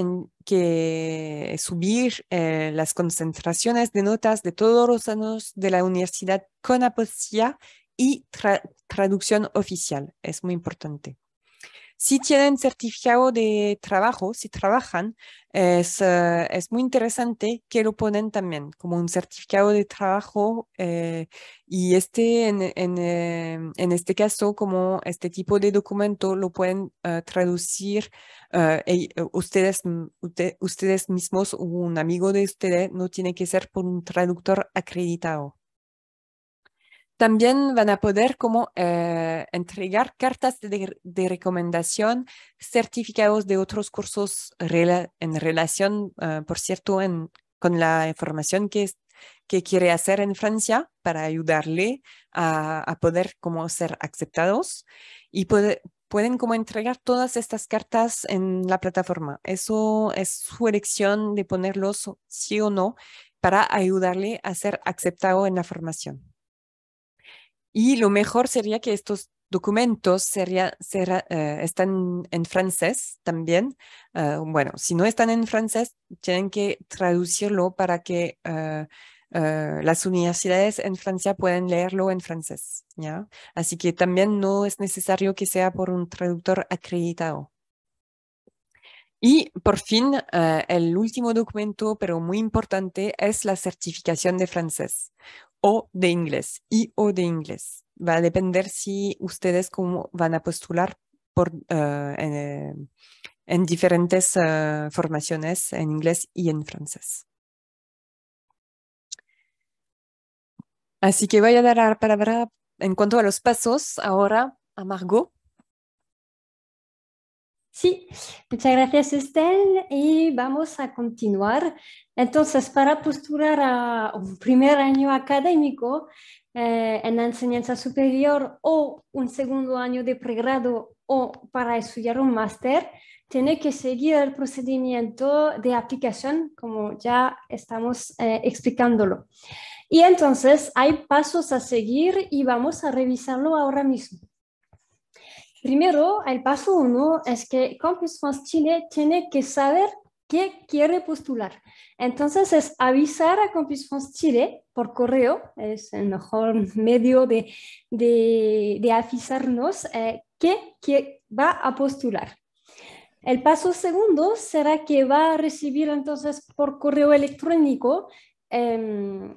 subir eh, las concentraciones de notas de todos los años de la universidad con apostilla y traducción oficial. Es muy importante. Si tienen certificado de trabajo, si trabajan, eh, es, muy interesante que lo ponen también como un certificado de trabajo eh, y este, eh, en, este caso, como este tipo de documento lo pueden traducir ustedes, mm, ustedes mismos o un amigo de ustedes, no tiene que ser por un traductor acreditado. También van a poder como eh, entregar cartas de, recomendación, certificados de otros cursos en relación, eh, por cierto, con la información que, quiere hacer en Francia para ayudarle a, poder como ser aceptados y pueden como entregar todas estas cartas en la plataforma. Eso es su elección de ponerlos sí o no para ayudarle a ser aceptado en la formación. Y lo mejor sería que estos documentos sería, eh, en francés también. Eh, bueno, si no están en francés, tienen que traducirlo para que eh, las universidades en Francia puedan leerlo en francés. ¿ya? Así que también no es necesario que sea por un traductor acreditado. Y por fin, el último documento, pero muy importante, es la certificación de francés o de inglés y o de inglés. Va a depender si ustedes van a postular por, eh, eh, en, diferentes eh, formaciones en inglés y en francés. Así que voy a dar la palabra en cuanto a los pasos ahora a Margot Sí, muchas gracias Estel y vamos a continuar. Entonces, para postular a un primer año académico eh, en la enseñanza superior o un segundo año de pregrado o para estudiar un máster, tiene que seguir el procedimiento de aplicación como ya estamos eh, explicándolo. Y entonces hay pasos a seguir y vamos a revisarlo ahora mismo. Primero, el paso uno es que Campus France Chile tiene que saber qué quiere postular. Entonces es avisar a Campus France Chile por correo, es el mejor medio de, avisarnos eh, qué, va a postular. El paso segundo será que va a recibir entonces por correo electrónico em,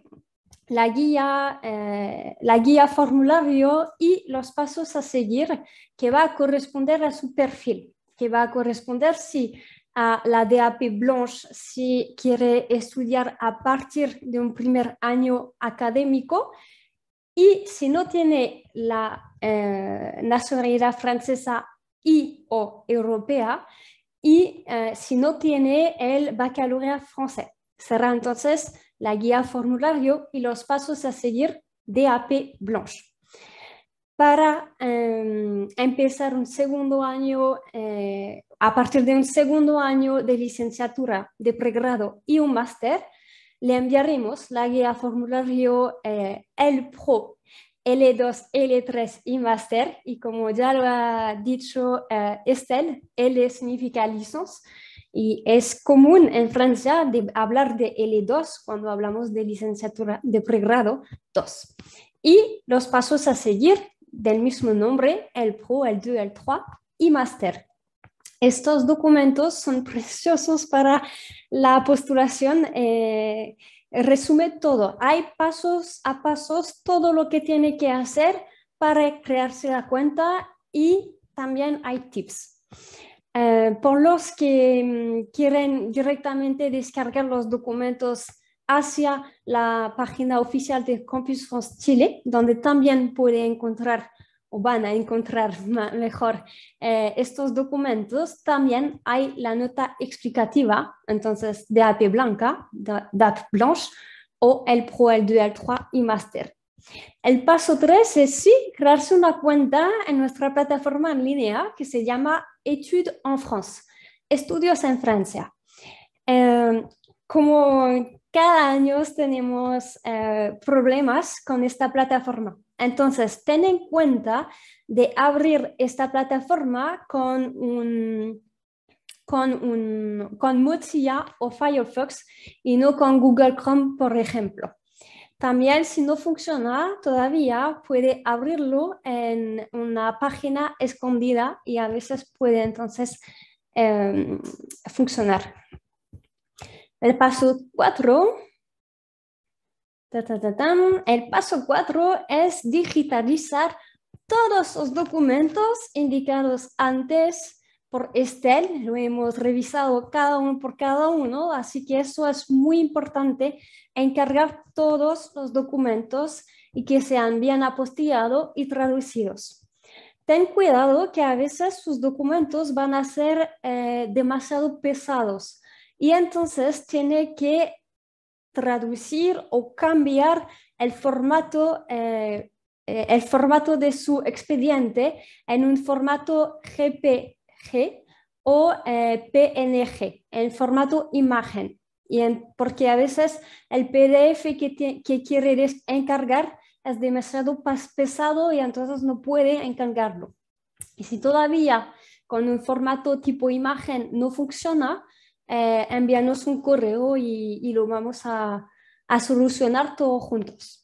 la guía, eh, la guía formulario y los pasos a seguir que va a corresponder a su perfil, que va a corresponder si a la DAP Blanche, si quiere estudiar a partir de un primer año académico y si no tiene la eh, nacionalidad francesa y o europea y eh, si no tiene el baccalauréat francés. Será entonces la guía formulario y los pasos a seguir de AP Blanche. Para em, empezar un segundo año, eh, a partir de un segundo año de licenciatura de pregrado y un máster, le enviaremos la guía formulario eh, El Pro L2, L3 y máster. Y como ya lo ha dicho eh, Estelle, L significa licencia y es común en Francia de hablar de L2 cuando hablamos de licenciatura de pregrado 2. Y los pasos a seguir del mismo nombre, el PRO, el 2, el 3 y máster. Estos documentos son (laughs) preciosos para la postulación. Eh, resume todo. Hay pasos a pasos, todo lo que tiene que hacer para crearse la cuenta y también hay tips. Eh, por los que mm, quieren directamente descargar los documentos hacia la página oficial de Campus France Chile, donde también pueden encontrar o van a encontrar (laughs) mejor eh, estos documentos, también hay la nota explicativa, entonces DAP blanca, DAP blanche, o el PRO, 2, l 3 y Master. El paso tres es sí, crearse una cuenta en nuestra plataforma en línea que se llama Études en France, Estudios en Francia. Em, como cada año tenemos eh, problemas con esta plataforma. Entonces, ten en cuenta de abrir esta plataforma con un, con, un, con Mozilla o Firefox y no con Google Chrome, por ejemplo. También si no funciona todavía puede abrirlo en una página escondida y a veces puede entonces em, funcionar. El paso 4. El paso 4 es digitalizar todos los documentos indicados antes por Estel, lo hemos revisado cada uno por cada uno, así que eso es muy importante, encargar todos los documentos y que sean bien apostillados y traducidos. Ten cuidado que a veces sus documentos van a ser eh, demasiado pesados y entonces tiene que traducir o cambiar el formato eh, eh, el formato de su expediente en un formato GP, o eh, PNG, en formato imagen. Y porque a veces el PDF que, quiere encargar es demasiado pesado y entonces no puede encargarlo. Y si todavía con un formato tipo imagen no funciona, eh, envíanos un correo y, lo vamos a, a, solucionar todos juntos.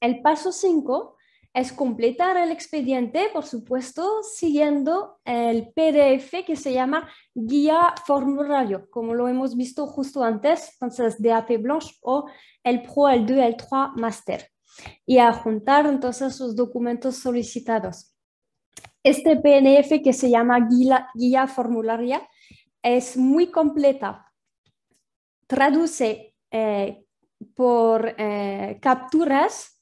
El paso 5 es completar el expediente, por supuesto, siguiendo el PDF que se llama guía formulario, como lo hemos visto justo antes, entonces DAP Blanche o el PRO, e el 2, el 3 Master, y juntar entonces los documentos solicitados. Este PDF que se llama guía, guía formularia es muy completa. Traduce eh, por eh, capturas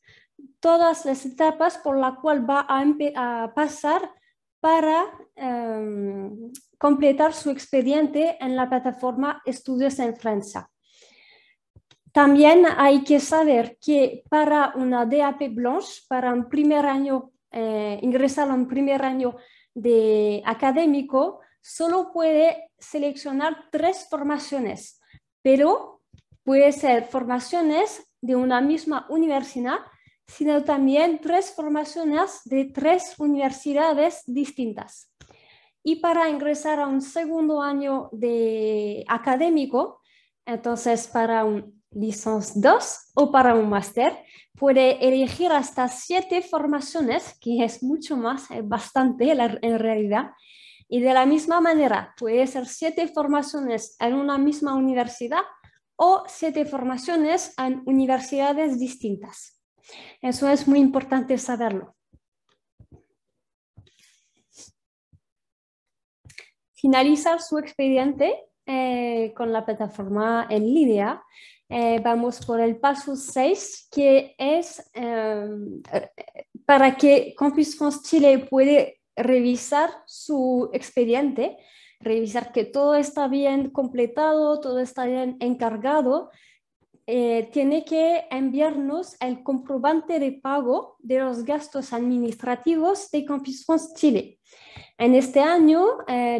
todas las etapas por las cuales va a, pasar para em, completar su expediente en la plataforma Estudios en Francia. También hay que saber que para una DAP Blanche, para un primer año, eh, ingresar a un primer año de académico, solo puede seleccionar tres formaciones, pero puede ser formaciones de una misma universidad sino también tres formaciones de tres universidades distintas. Y para ingresar a un segundo año de académico, entonces para un licenciado 2 o para un máster, puede elegir hasta siete formaciones, que es mucho más, es eh, bastante en realidad. Y de la misma manera, puede ser siete formaciones en una misma universidad o siete formaciones en universidades distintas. Eso es muy importante saberlo. Finalizar su expediente eh, con la plataforma en línea. Eh, vamos por el paso 6, que es eh, para que Campus France Chile puede revisar su expediente, revisar que todo está bien completado, todo está bien encargado eh, tiene que enviarnos el comprobante de pago de los gastos administrativos de Campus Chile. En este año,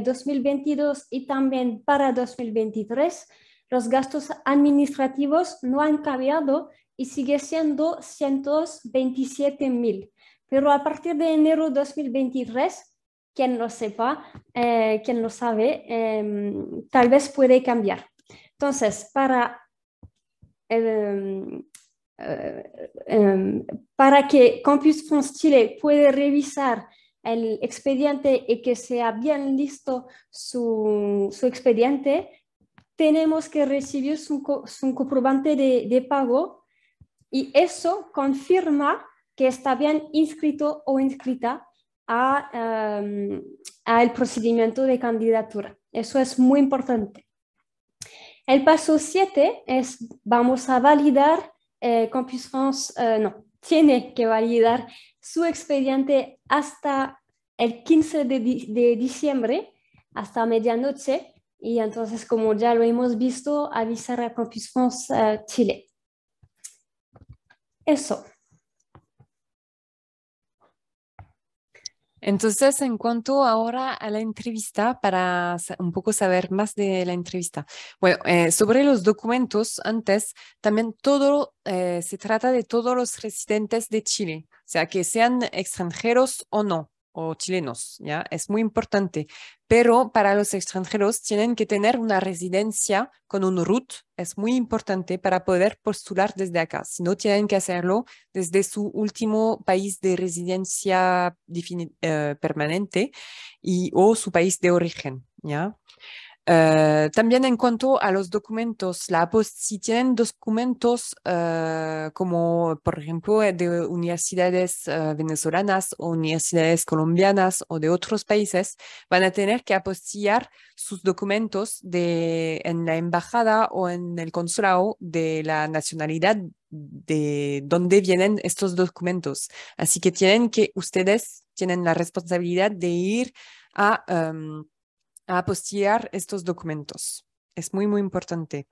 2022 eh, y también para 2023, los gastos administrativos no han cambiado y sigue siendo 127 mil. Pero a partir de enero 2023, quien lo sepa, eh, quien lo sabe, em, tal vez puede cambiar. Entonces, para Em, em, em, para que Campus Chile puede revisar el expediente y que sea bien listo su, expediente, tenemos que recibir su, comprobante de, pago y eso confirma que está bien inscrito o inscrita al procedimiento de candidatura. Eso es muy importante. El paso 7 es vamos a validar eh, Campus France, eh, no, tiene que validar su expediente hasta el 15 de, diciembre, hasta medianoche, y entonces, como ya lo hemos visto, avisar a Campus France eh, Chile. Eso. Entonces, en cuanto ahora a la entrevista, para un poco saber más de la entrevista. Bueno, eh, sobre los documentos, antes, también todo, eh, se trata de todos los residentes de Chile, o sea, que sean extranjeros o no o chilenos, ¿ya? Es muy importante. Pero para los extranjeros tienen que tener una residencia con un RUT, es muy importante para poder postular desde acá. Si no, tienen que hacerlo desde su último país de residencia eh, permanente y, o su país de origen, ¿ya? Eh, también en cuanto a los documentos, la pues, si tienen documentos eh, como, por ejemplo, eh, de universidades venezolanas o universidades colombianas o de otros países, van a tener que apostillar sus documentos en la embajada o en el consulado de la nacionalidad de donde vienen estos documentos. Así que tienen que ustedes tienen la responsabilidad de ir a... Em, a apostillar estos documentos. Es muy, muy importante.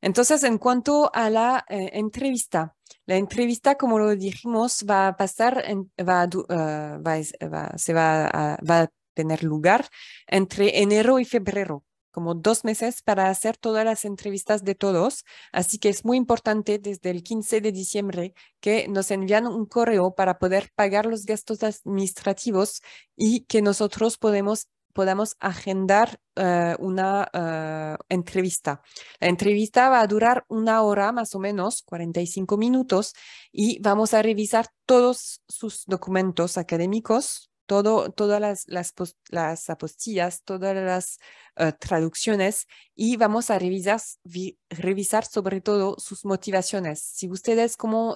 Entonces, en cuanto a la eh, entrevista, la entrevista, como lo dijimos, va a pasar, va, eh, va, se va a, va a tener lugar entre enero y febrero, como dos meses para hacer todas las entrevistas de todos. Así que es muy importante desde el 15 de diciembre que nos envían un correo para poder pagar los gastos administrativos y que nosotros podemos podamos agendar eh, una eh, entrevista. La entrevista va a durar una hora más o menos, 45 minutos, y vamos a revisar todos sus documentos académicos, todo, todas las, las, apostillas, todas las eh, traducciones y vamos a revisar, revisar sobre todo sus motivaciones. Si ustedes como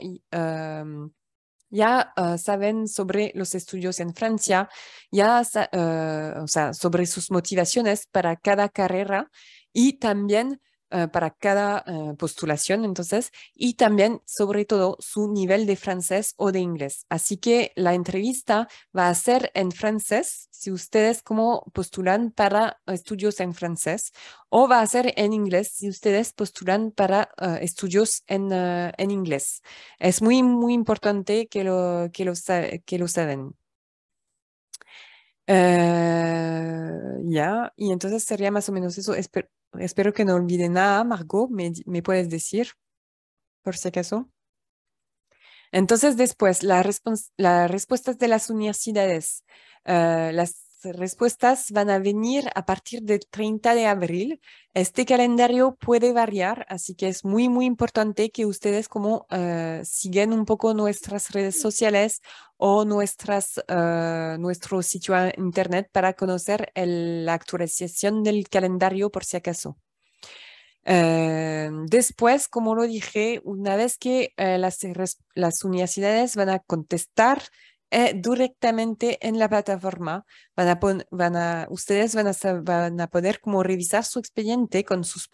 ya ah, saben sobre los estudios en Francia, ya ah, sobre sus motivaciones para cada carrera y también eh, para cada eh, postulación, entonces, y también, sobre todo, su nivel de francés o de inglés. Así que la entrevista va a ser en francés, si ustedes como postulan para eh, estudios en francés, o va a ser en inglés, si ustedes postulan para estudios en, inglés. Es muy, muy importante que lo, que lo, que lo saben. Eh, ya, y entonces sería más o menos eso. espero que no olvide nada, Margot, me, puedes decir, por si acaso. Entonces, después, las respuestas de las universidades, eh, las este, respuestas van a venir a partir del 30 de abril. Este calendario puede variar, así que es muy, muy importante que ustedes como eh, siguen un poco nuestras redes sociales o nuestras, eh, nuestro sitio internet para conocer la actualización del calendario por si acaso. Eh, después, como lo dije, una vez que las universidades van a contestar eh, directamente en la plataforma. Van a ustedes van a, poder como revisar su expediente con sus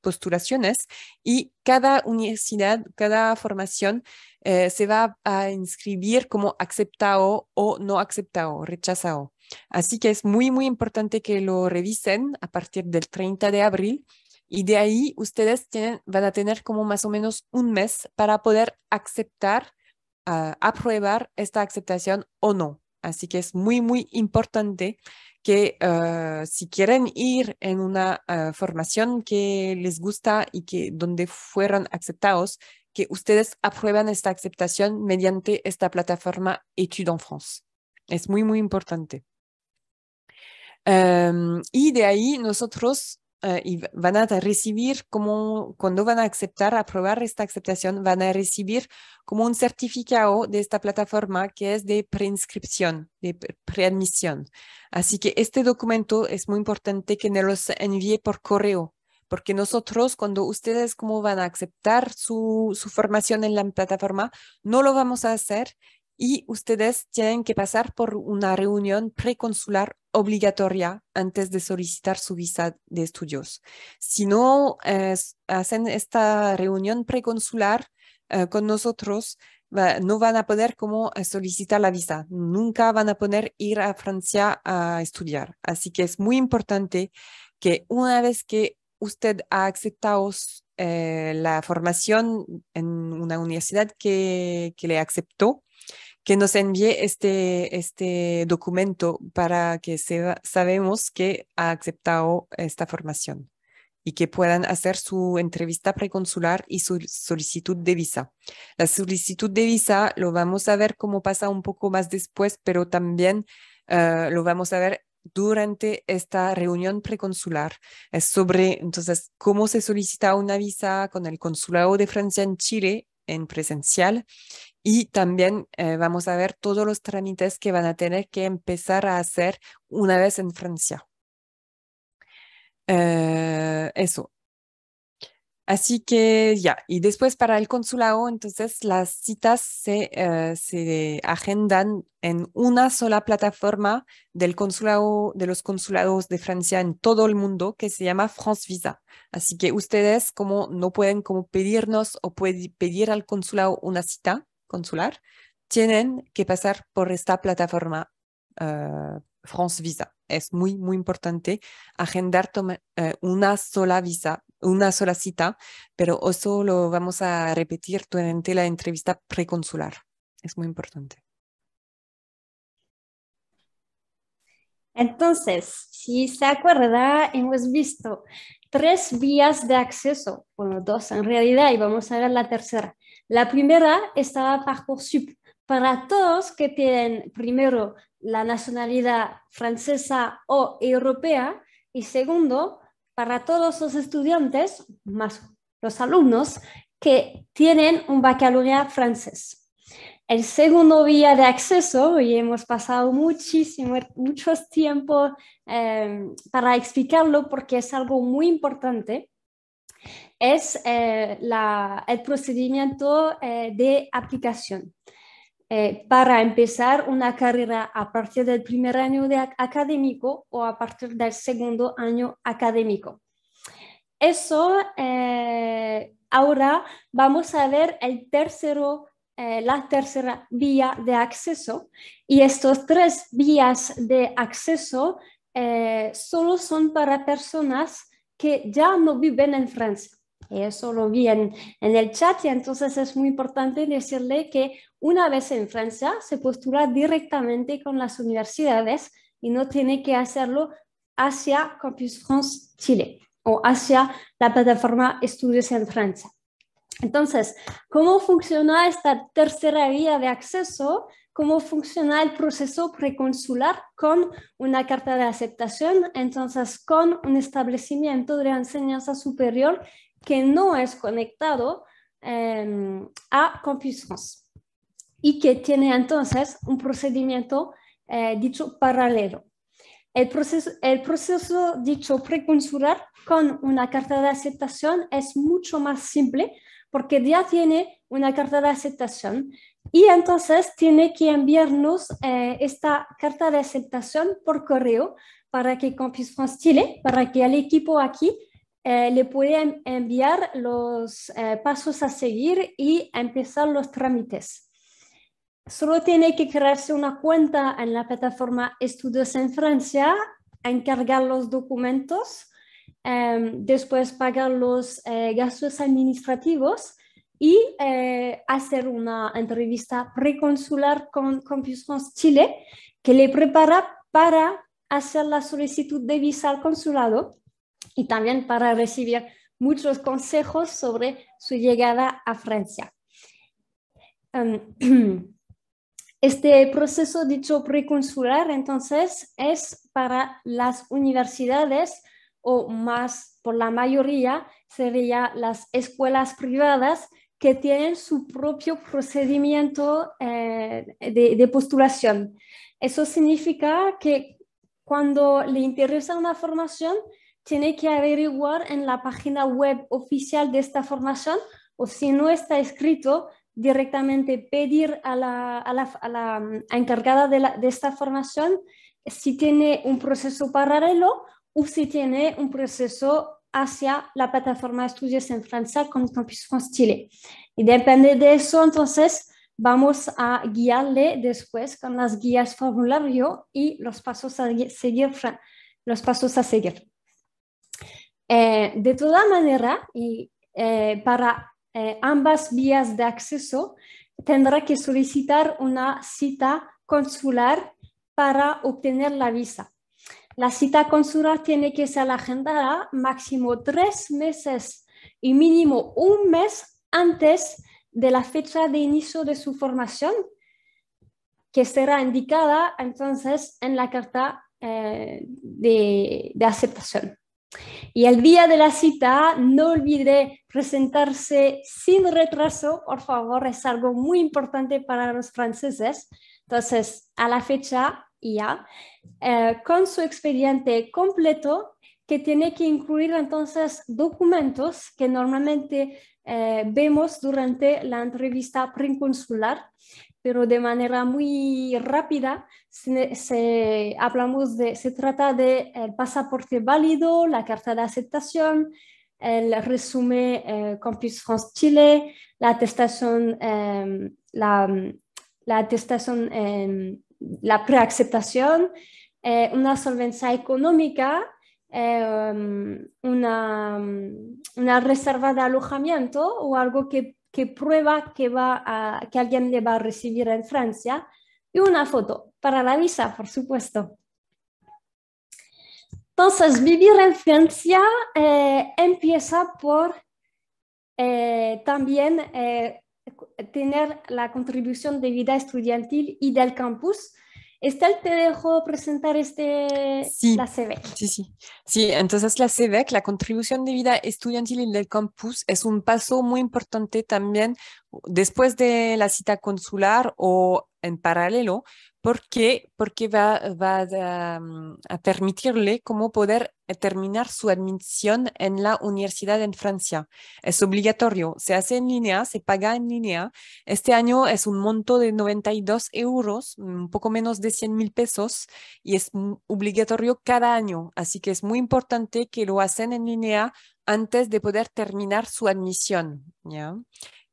postulaciones y cada universidad, cada formación eh, se va a inscribir como aceptado o no aceptado, rechazado. Así que es muy, muy importante que lo revisen a partir del 30 de abril y de ahí ustedes tienen, van a tener como más o menos un mes para poder aceptar apruebar esta aceptación o no. Así que es muy, muy importante que ah, si quieren ir en una ah, formación que les gusta y que donde fueron aceptados, que ustedes aprueban esta aceptación mediante esta plataforma études en France. Es muy, muy importante. Em, y de ahí nosotros eh, y van a recibir como, cuando van a aceptar, aprobar esta aceptación, van a recibir como un certificado de esta plataforma que es de preinscripción, de preadmisión. Así que este documento es muy importante que nos los envíe por correo porque nosotros cuando ustedes como van a aceptar su, su, formación en la plataforma, no lo vamos a hacer y ustedes tienen que pasar por una reunión preconsular obligatoria antes de solicitar su visa de estudios. Si no eh, hacen esta reunión preconsular eh, con nosotros, no van a poder eh, solicitar la visa. Nunca van a poder ir a Francia a estudiar. Así que es muy importante que una vez que usted ha aceptado la formación en una universidad que, que le aceptó, que nos envíe este, este documento para que se, sabemos que ha aceptado esta formación y que puedan hacer su entrevista preconsular y su solicitud de visa. La solicitud de visa lo vamos a ver cómo pasa un poco más después, pero también ah, lo vamos a ver durante esta reunión preconsular. Es sobre, entonces, cómo se solicita una visa con el Consulado de Francia en Chile en presencial y también eh, vamos a ver todos los trámites que van a tener que empezar a hacer una vez en Francia. Eh, eso. Así que ya, y después para el consulado, entonces las citas se, eh, se agendan en una sola plataforma del consulado, de los consulados de Francia en todo el mundo que se llama France Visa. Así que ustedes como no pueden como pedirnos o puede pedir al consulado una cita, consular tienen que pasar por esta plataforma eh, France Visa. Es muy, muy importante agendar eh, una sola visa, una sola cita, pero eso lo vamos a repetir durante la entrevista preconsular. Es muy importante. Entonces, si se acuerda, hemos visto tres vías de acceso, bueno, dos en realidad, y vamos a ver la tercera. La primera estaba Parcoursup para todos que tienen primero la nacionalidad francesa o europea y segundo, para todos los estudiantes, más los alumnos, que tienen un baccalauréat francés. El segundo vía de acceso, y hemos pasado muchísimo, mucho tiempo eh, para explicarlo porque es algo muy importante, es eh, el procedimiento eh, de aplicación. Eh, para empezar una carrera a partir del primer año académico o a partir del segundo año académico. Eso, ahora vamos a ver el tercero, la tercera vía de acceso y estos tres vías de acceso solo son para personas que ya no viven en Francia. Eso lo vi en, el chat y entonces es muy importante decirle que una vez en Francia se postula directamente con las universidades y no tiene que hacerlo hacia Campus France Chile o hacia la plataforma Estudios en Francia. Entonces, ¿cómo funciona esta tercera vía de acceso? ¿Cómo funciona el proceso preconsular con una carta de aceptación? Entonces, con un establecimiento de enseñanza superior que no es conectado em, a Campus France y que tiene entonces un procedimiento eh, dicho paralelo. El proceso, el proceso dicho preconsular con una carta de aceptación es mucho más simple porque ya tiene una carta de aceptación y entonces tiene que enviarnos eh, esta carta de aceptación por correo para que Campus France Chile, para que el equipo aquí eh, le puede enviar los eh, pasos a seguir y empezar los trámites. Solo tiene que crearse una cuenta en la plataforma Estudios en Francia, encargar los documentos, em, después pagar los eh, gastos administrativos y hacer una entrevista preconsular con Compuissance Chile que le prepara para hacer la solicitud de visa al consulado y también para recibir muchos consejos sobre su llegada a Francia. Em, (clears throat) este proceso dicho preconsular, entonces, es para las universidades o más por la mayoría sería las escuelas privadas que tienen su propio procedimiento eh, de, de postulación. Eso significa que cuando le interesa una formación, tiene que averiguar en la página web oficial de esta formación o si no está escrito, directamente pedir a la, mm, encargada de, esta formación si tiene un proceso paralelo o si tiene un proceso hacia la plataforma Estudios en Francia con Campus France Chile. Y depende de eso, entonces, vamos a guiarle después con las guías formulario y los pasos a seguir. Los pasos a seguir. Eh, de toda manera, eh, para eh, ambas vías de acceso, tendrá que solicitar una cita consular para obtener la visa. La cita consular tiene que ser agendada máximo tres meses y mínimo un mes antes de la fecha de inicio de su formación, que será indicada entonces en la carta de aceptación. Y el día de la cita, no olvide presentarse sin retraso, por favor, es algo muy importante para los franceses. Entonces, a la fecha ya, eh, con su expediente completo, que tiene que incluir entonces documentos que normalmente eh, vemos durante la entrevista preconsular pero de manera muy rápida. Se, hablamos de, se trata del pasaporte válido, la carta de aceptación, el resumen eh, Campus France Chile, la atestación, em, la, la, atestación, em, la preaceptación, eh, una solvencia económica, em, una, una reserva de alojamiento o algo que que prueba que, alguien le va a recibir en Francia y una foto para la visa, por supuesto. Entonces, vivir en Francia eh, empieza por eh, también eh, tener la contribución de vida estudiantil y del campus Estel, te dejo presentar este, la CEVEC. Sí, sí. Sí, entonces la CEVEC, la contribución de vida estudiantil del campus, es un paso muy importante también después de la cita consular o en paralelo. Porque va, a, mm, a permitirle cómo poder eh, terminar su admisión en la universidad en Francia. Es obligatorio, se hace en línea, se paga en línea. Este año es un monto de 92 euros, mm, un poco menos de 100 mil pesos, y es obligatorio cada año. Así que es muy importante que lo hacen en línea antes de poder terminar su admisión. ¿ya?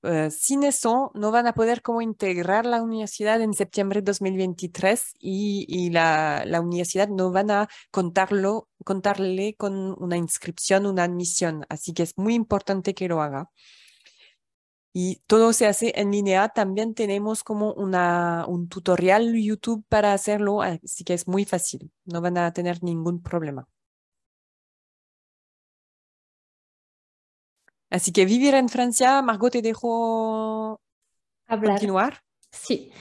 Eh, sin eso no van a poder como integrar la universidad en septiembre de 2023 y, y la, la, universidad no van a contarlo, contarle con una inscripción, una admisión. Así que es muy importante que lo haga. Y todo se hace en línea. También tenemos como una, un tutorial YouTube para hacerlo, así que es muy fácil. No van a tener ningún problema. Así que vivir en Francia, Margot te dejo hablar. continuar. Sí,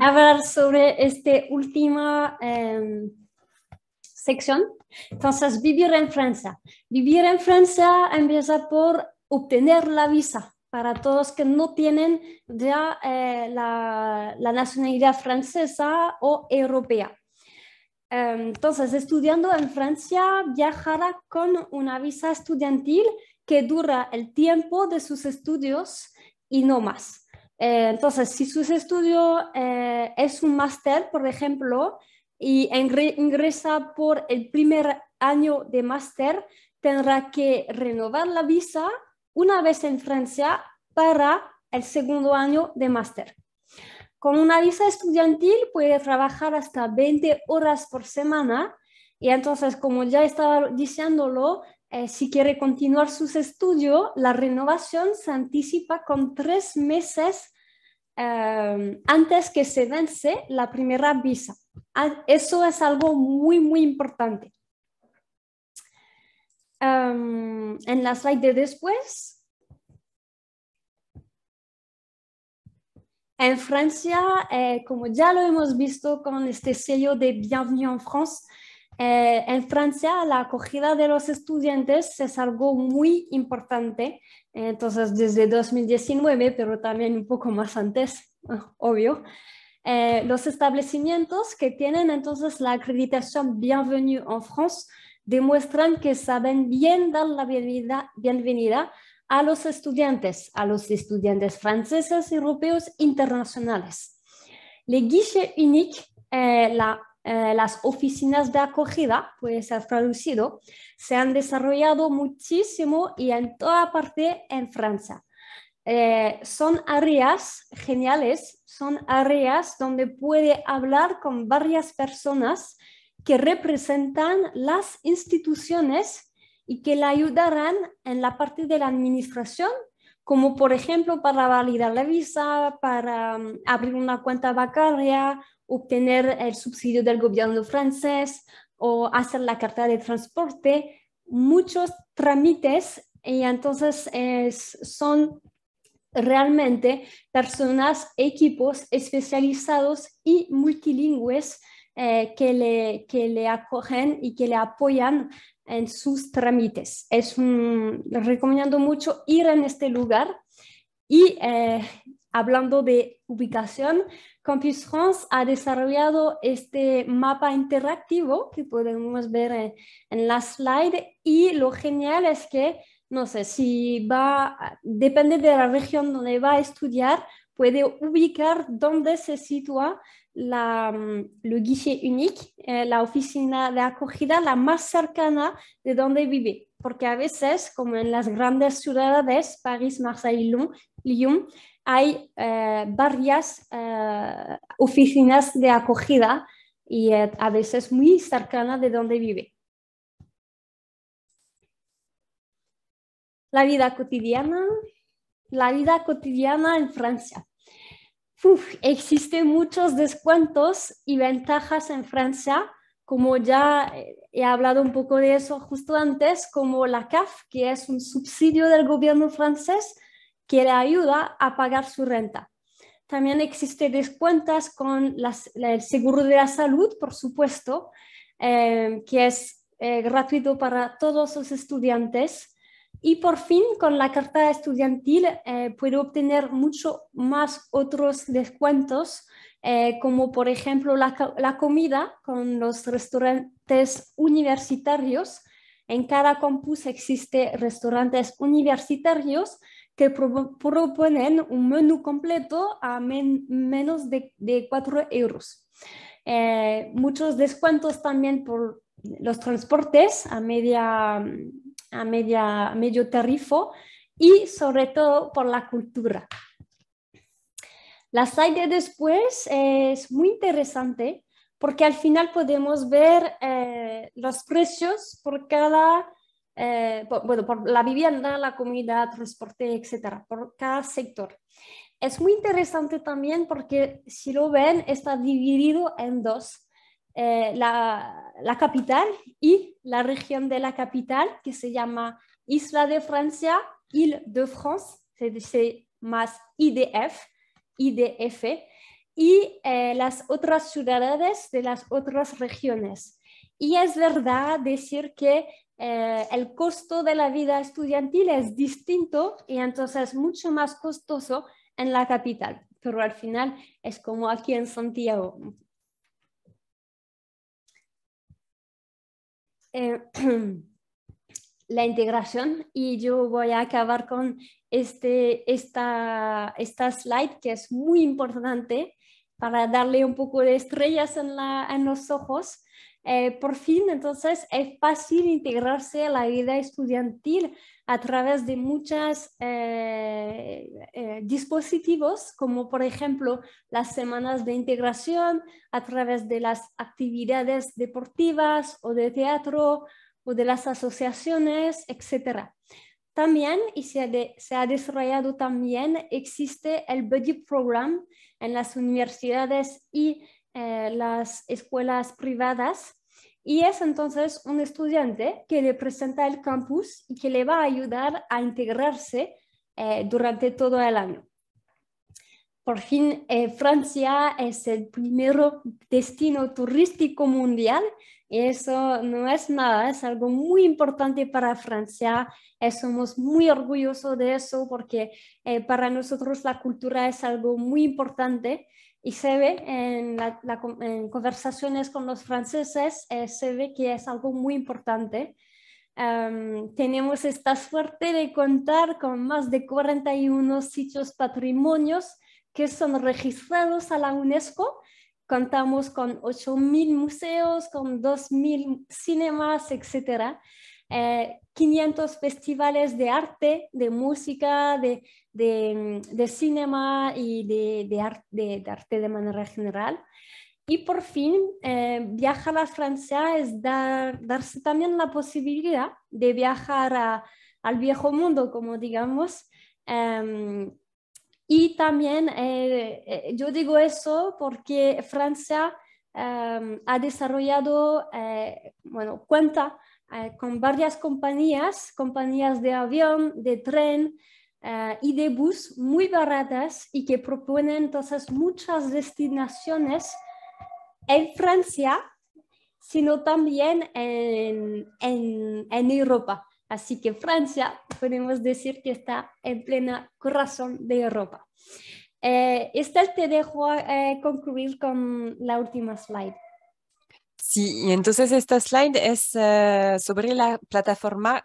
hablar sobre esta última em, sección. Entonces, vivir en Francia. Vivir en Francia empieza por obtener la visa para todos que no tienen ya eh, la, la, nacionalidad francesa o europea. Em, entonces, estudiando en Francia, viajará con una visa estudiantil que dura el tiempo de sus estudios y no más. Eh, entonces, si sus estudio eh, es un máster, por ejemplo, y ingresa por el primer año de máster, tendrá que renovar la visa una vez en Francia para el segundo año de máster. Con una visa estudiantil puede trabajar hasta 20 horas por semana y entonces, como ya estaba diciéndolo, eh, si quiere continuar sus estudios, la renovación se anticipa con tres meses eh, antes que se vence la primera visa. Ah, eso es algo muy, muy importante. Em, en la slide de después, en Francia, eh, como ya lo hemos visto con este sello de Bienvenue en France, eh, en Francia, la acogida de los estudiantes es algo muy importante. Eh, entonces, desde 2019, pero también un poco más antes, (laughs) obvio, eh, los establecimientos que tienen entonces la acreditación Bienvenue en France demuestran que saben bien dar la bienvenida, bienvenida a los estudiantes, a los estudiantes franceses, europeos, internacionales. Le guichet unique, eh, la eh, las oficinas de acogida, puede ser traducido, se han desarrollado muchísimo y en toda parte en Francia. Eh, son áreas geniales, son áreas donde puede hablar con varias personas que representan las instituciones y que le ayudarán en la parte de la administración, como por ejemplo para validar la visa, para mm, abrir una cuenta bancaria obtener el subsidio del gobierno francés o hacer la carta de transporte, muchos trámites y entonces son realmente personas, equipos especializados y multilingües eh, que, le, le acogen y que le apoyan en sus trámites. Es les recomiendo mucho ir en este lugar y eh, hablando de ubicación, Campus France ha desarrollado este mapa interactivo que podemos ver en, la slide y lo genial es que, no sé, si va, depende de la región donde va a estudiar, puede ubicar dónde se sitúa la, mm, guichet unique, eh, la oficina de acogida la más cercana de donde vive. Porque a veces, como en las grandes ciudades, París, Marseille, y Lyon hay eh, varias eh, oficinas de acogida y eh, a veces muy cercana de donde vive. La vida cotidiana, la vida cotidiana en Francia. existen muchos descuentos y ventajas en Francia, como ya he hablado un poco de eso justo antes, como la CAF, que es un subsidio del gobierno francés que le ayuda a pagar su renta. También existen descuentos con el seguro de la salud, por supuesto, eh, que es eh, gratuito para todos los estudiantes. Y por fin, con la carta estudiantil eh, puedo obtener mucho más otros descuentos, eh, como por ejemplo la, la, comida con los restaurantes universitarios. En cada campus existe restaurantes universitarios que proponen un menú completo a menos de, de 4 euros. Eh, muchos descuentos también por los transportes a, media, a, media, medio tarifo y sobre todo por la cultura. La de después es muy interesante porque al final podemos ver eh, los precios por cada eh, bueno, por la vivienda, la comunidad, transporte, etcétera, por cada sector. Es muy interesante también porque si lo ven está dividido en dos. Eh, la, la, capital y la región de la capital que se llama Isla de Francia, Île de France, se dice más IDF, IDF, y eh, las otras ciudades de las otras regiones. Y es verdad decir que eh, el costo de la vida estudiantil es distinto y entonces mucho más costoso en la capital, pero al final es como aquí en Santiago. Eh, (clears throat) la integración y yo voy a acabar con este, esta, slide que es muy importante para darle un poco de estrellas en los ojos eh, por fin, entonces, es fácil integrarse a la vida estudiantil a través de muchos eh, eh, dispositivos, como por ejemplo las semanas de integración, a través de las actividades deportivas o de teatro o de las asociaciones, etc. También, y se ha, se ha desarrollado también, existe el Buddy Program en las universidades y eh, las escuelas privadas y es entonces un estudiante que le presenta el campus y que le va a ayudar a integrarse eh, durante todo el año. Por fin, eh, Francia es el primer destino turístico mundial y eso no es nada, es algo muy importante para Francia. somos muy orgullosos de eso porque para nosotros la cultura es algo muy importante y se ve en, conversaciones con los franceses, eh, se ve que es algo muy importante. Em, tenemos esta suerte de contar con más de 41 sitios patrimonios que son registrados a la UNESCO. Contamos con 8.000 museos, con 2.000 cinemas, etcétera. 500 eh, festivales de arte, de música, de, mm, cinema y de, de, arte de manera general. Y por fin, eh, viajar a Francia es dar, darse también la posibilidad de viajar al viejo mundo, como digamos. Em, y también eh, yo digo eso porque Francia em, ha desarrollado, bueno, cuenta eh, con varias compañías, compañías de avión, de tren eh, y de bus muy baratas y que proponen entonces muchas destinaciones en Francia, sino también en, Europa. Así que Francia podemos decir que está en plena corazón de Europa. Eh, este te dejo eh, concluir con la última slide. Sí, y entonces esta slide es eh, sobre la plataforma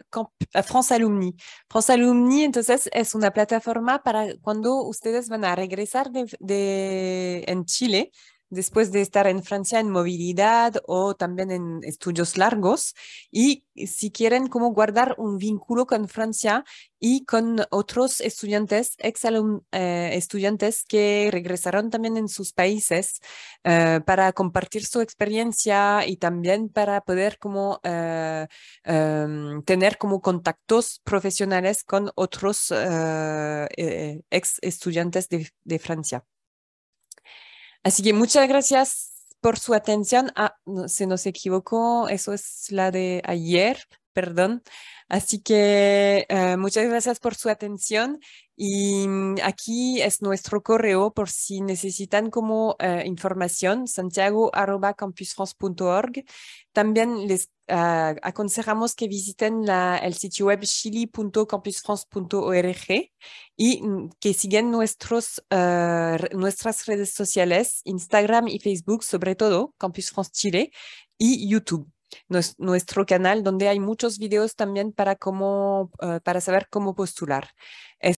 eh, France Alumni. France Alumni, entonces, es una plataforma para cuando ustedes van a regresar de en Chile después de estar en Francia en movilidad o también en estudios largos y si quieren como guardar un vínculo con Francia y con otros estudiantes, ex eh, estudiantes que regresaron también en sus países eh, para compartir su experiencia y también para poder como eh, em, tener como contactos profesionales con otros ex estudiantes de Francia. Así que muchas gracias por su atención. Ah, no, se nos equivocó, eso es la de ayer, perdón. Así que eh, muchas gracias por su atención y mm, aquí es nuestro correo por si necesitan como eh, información, santiago.campusfrance.org. También les ah, aconsejamos que visiten la, el sitio web chili.campusfrance.org y mm, que sigan nuestros, ah, nuestras redes sociales, Instagram y Facebook, sobre todo Campus France Chile y YouTube nuestro canal donde hay muchos videos también para, cómo, eh, para saber cómo postular.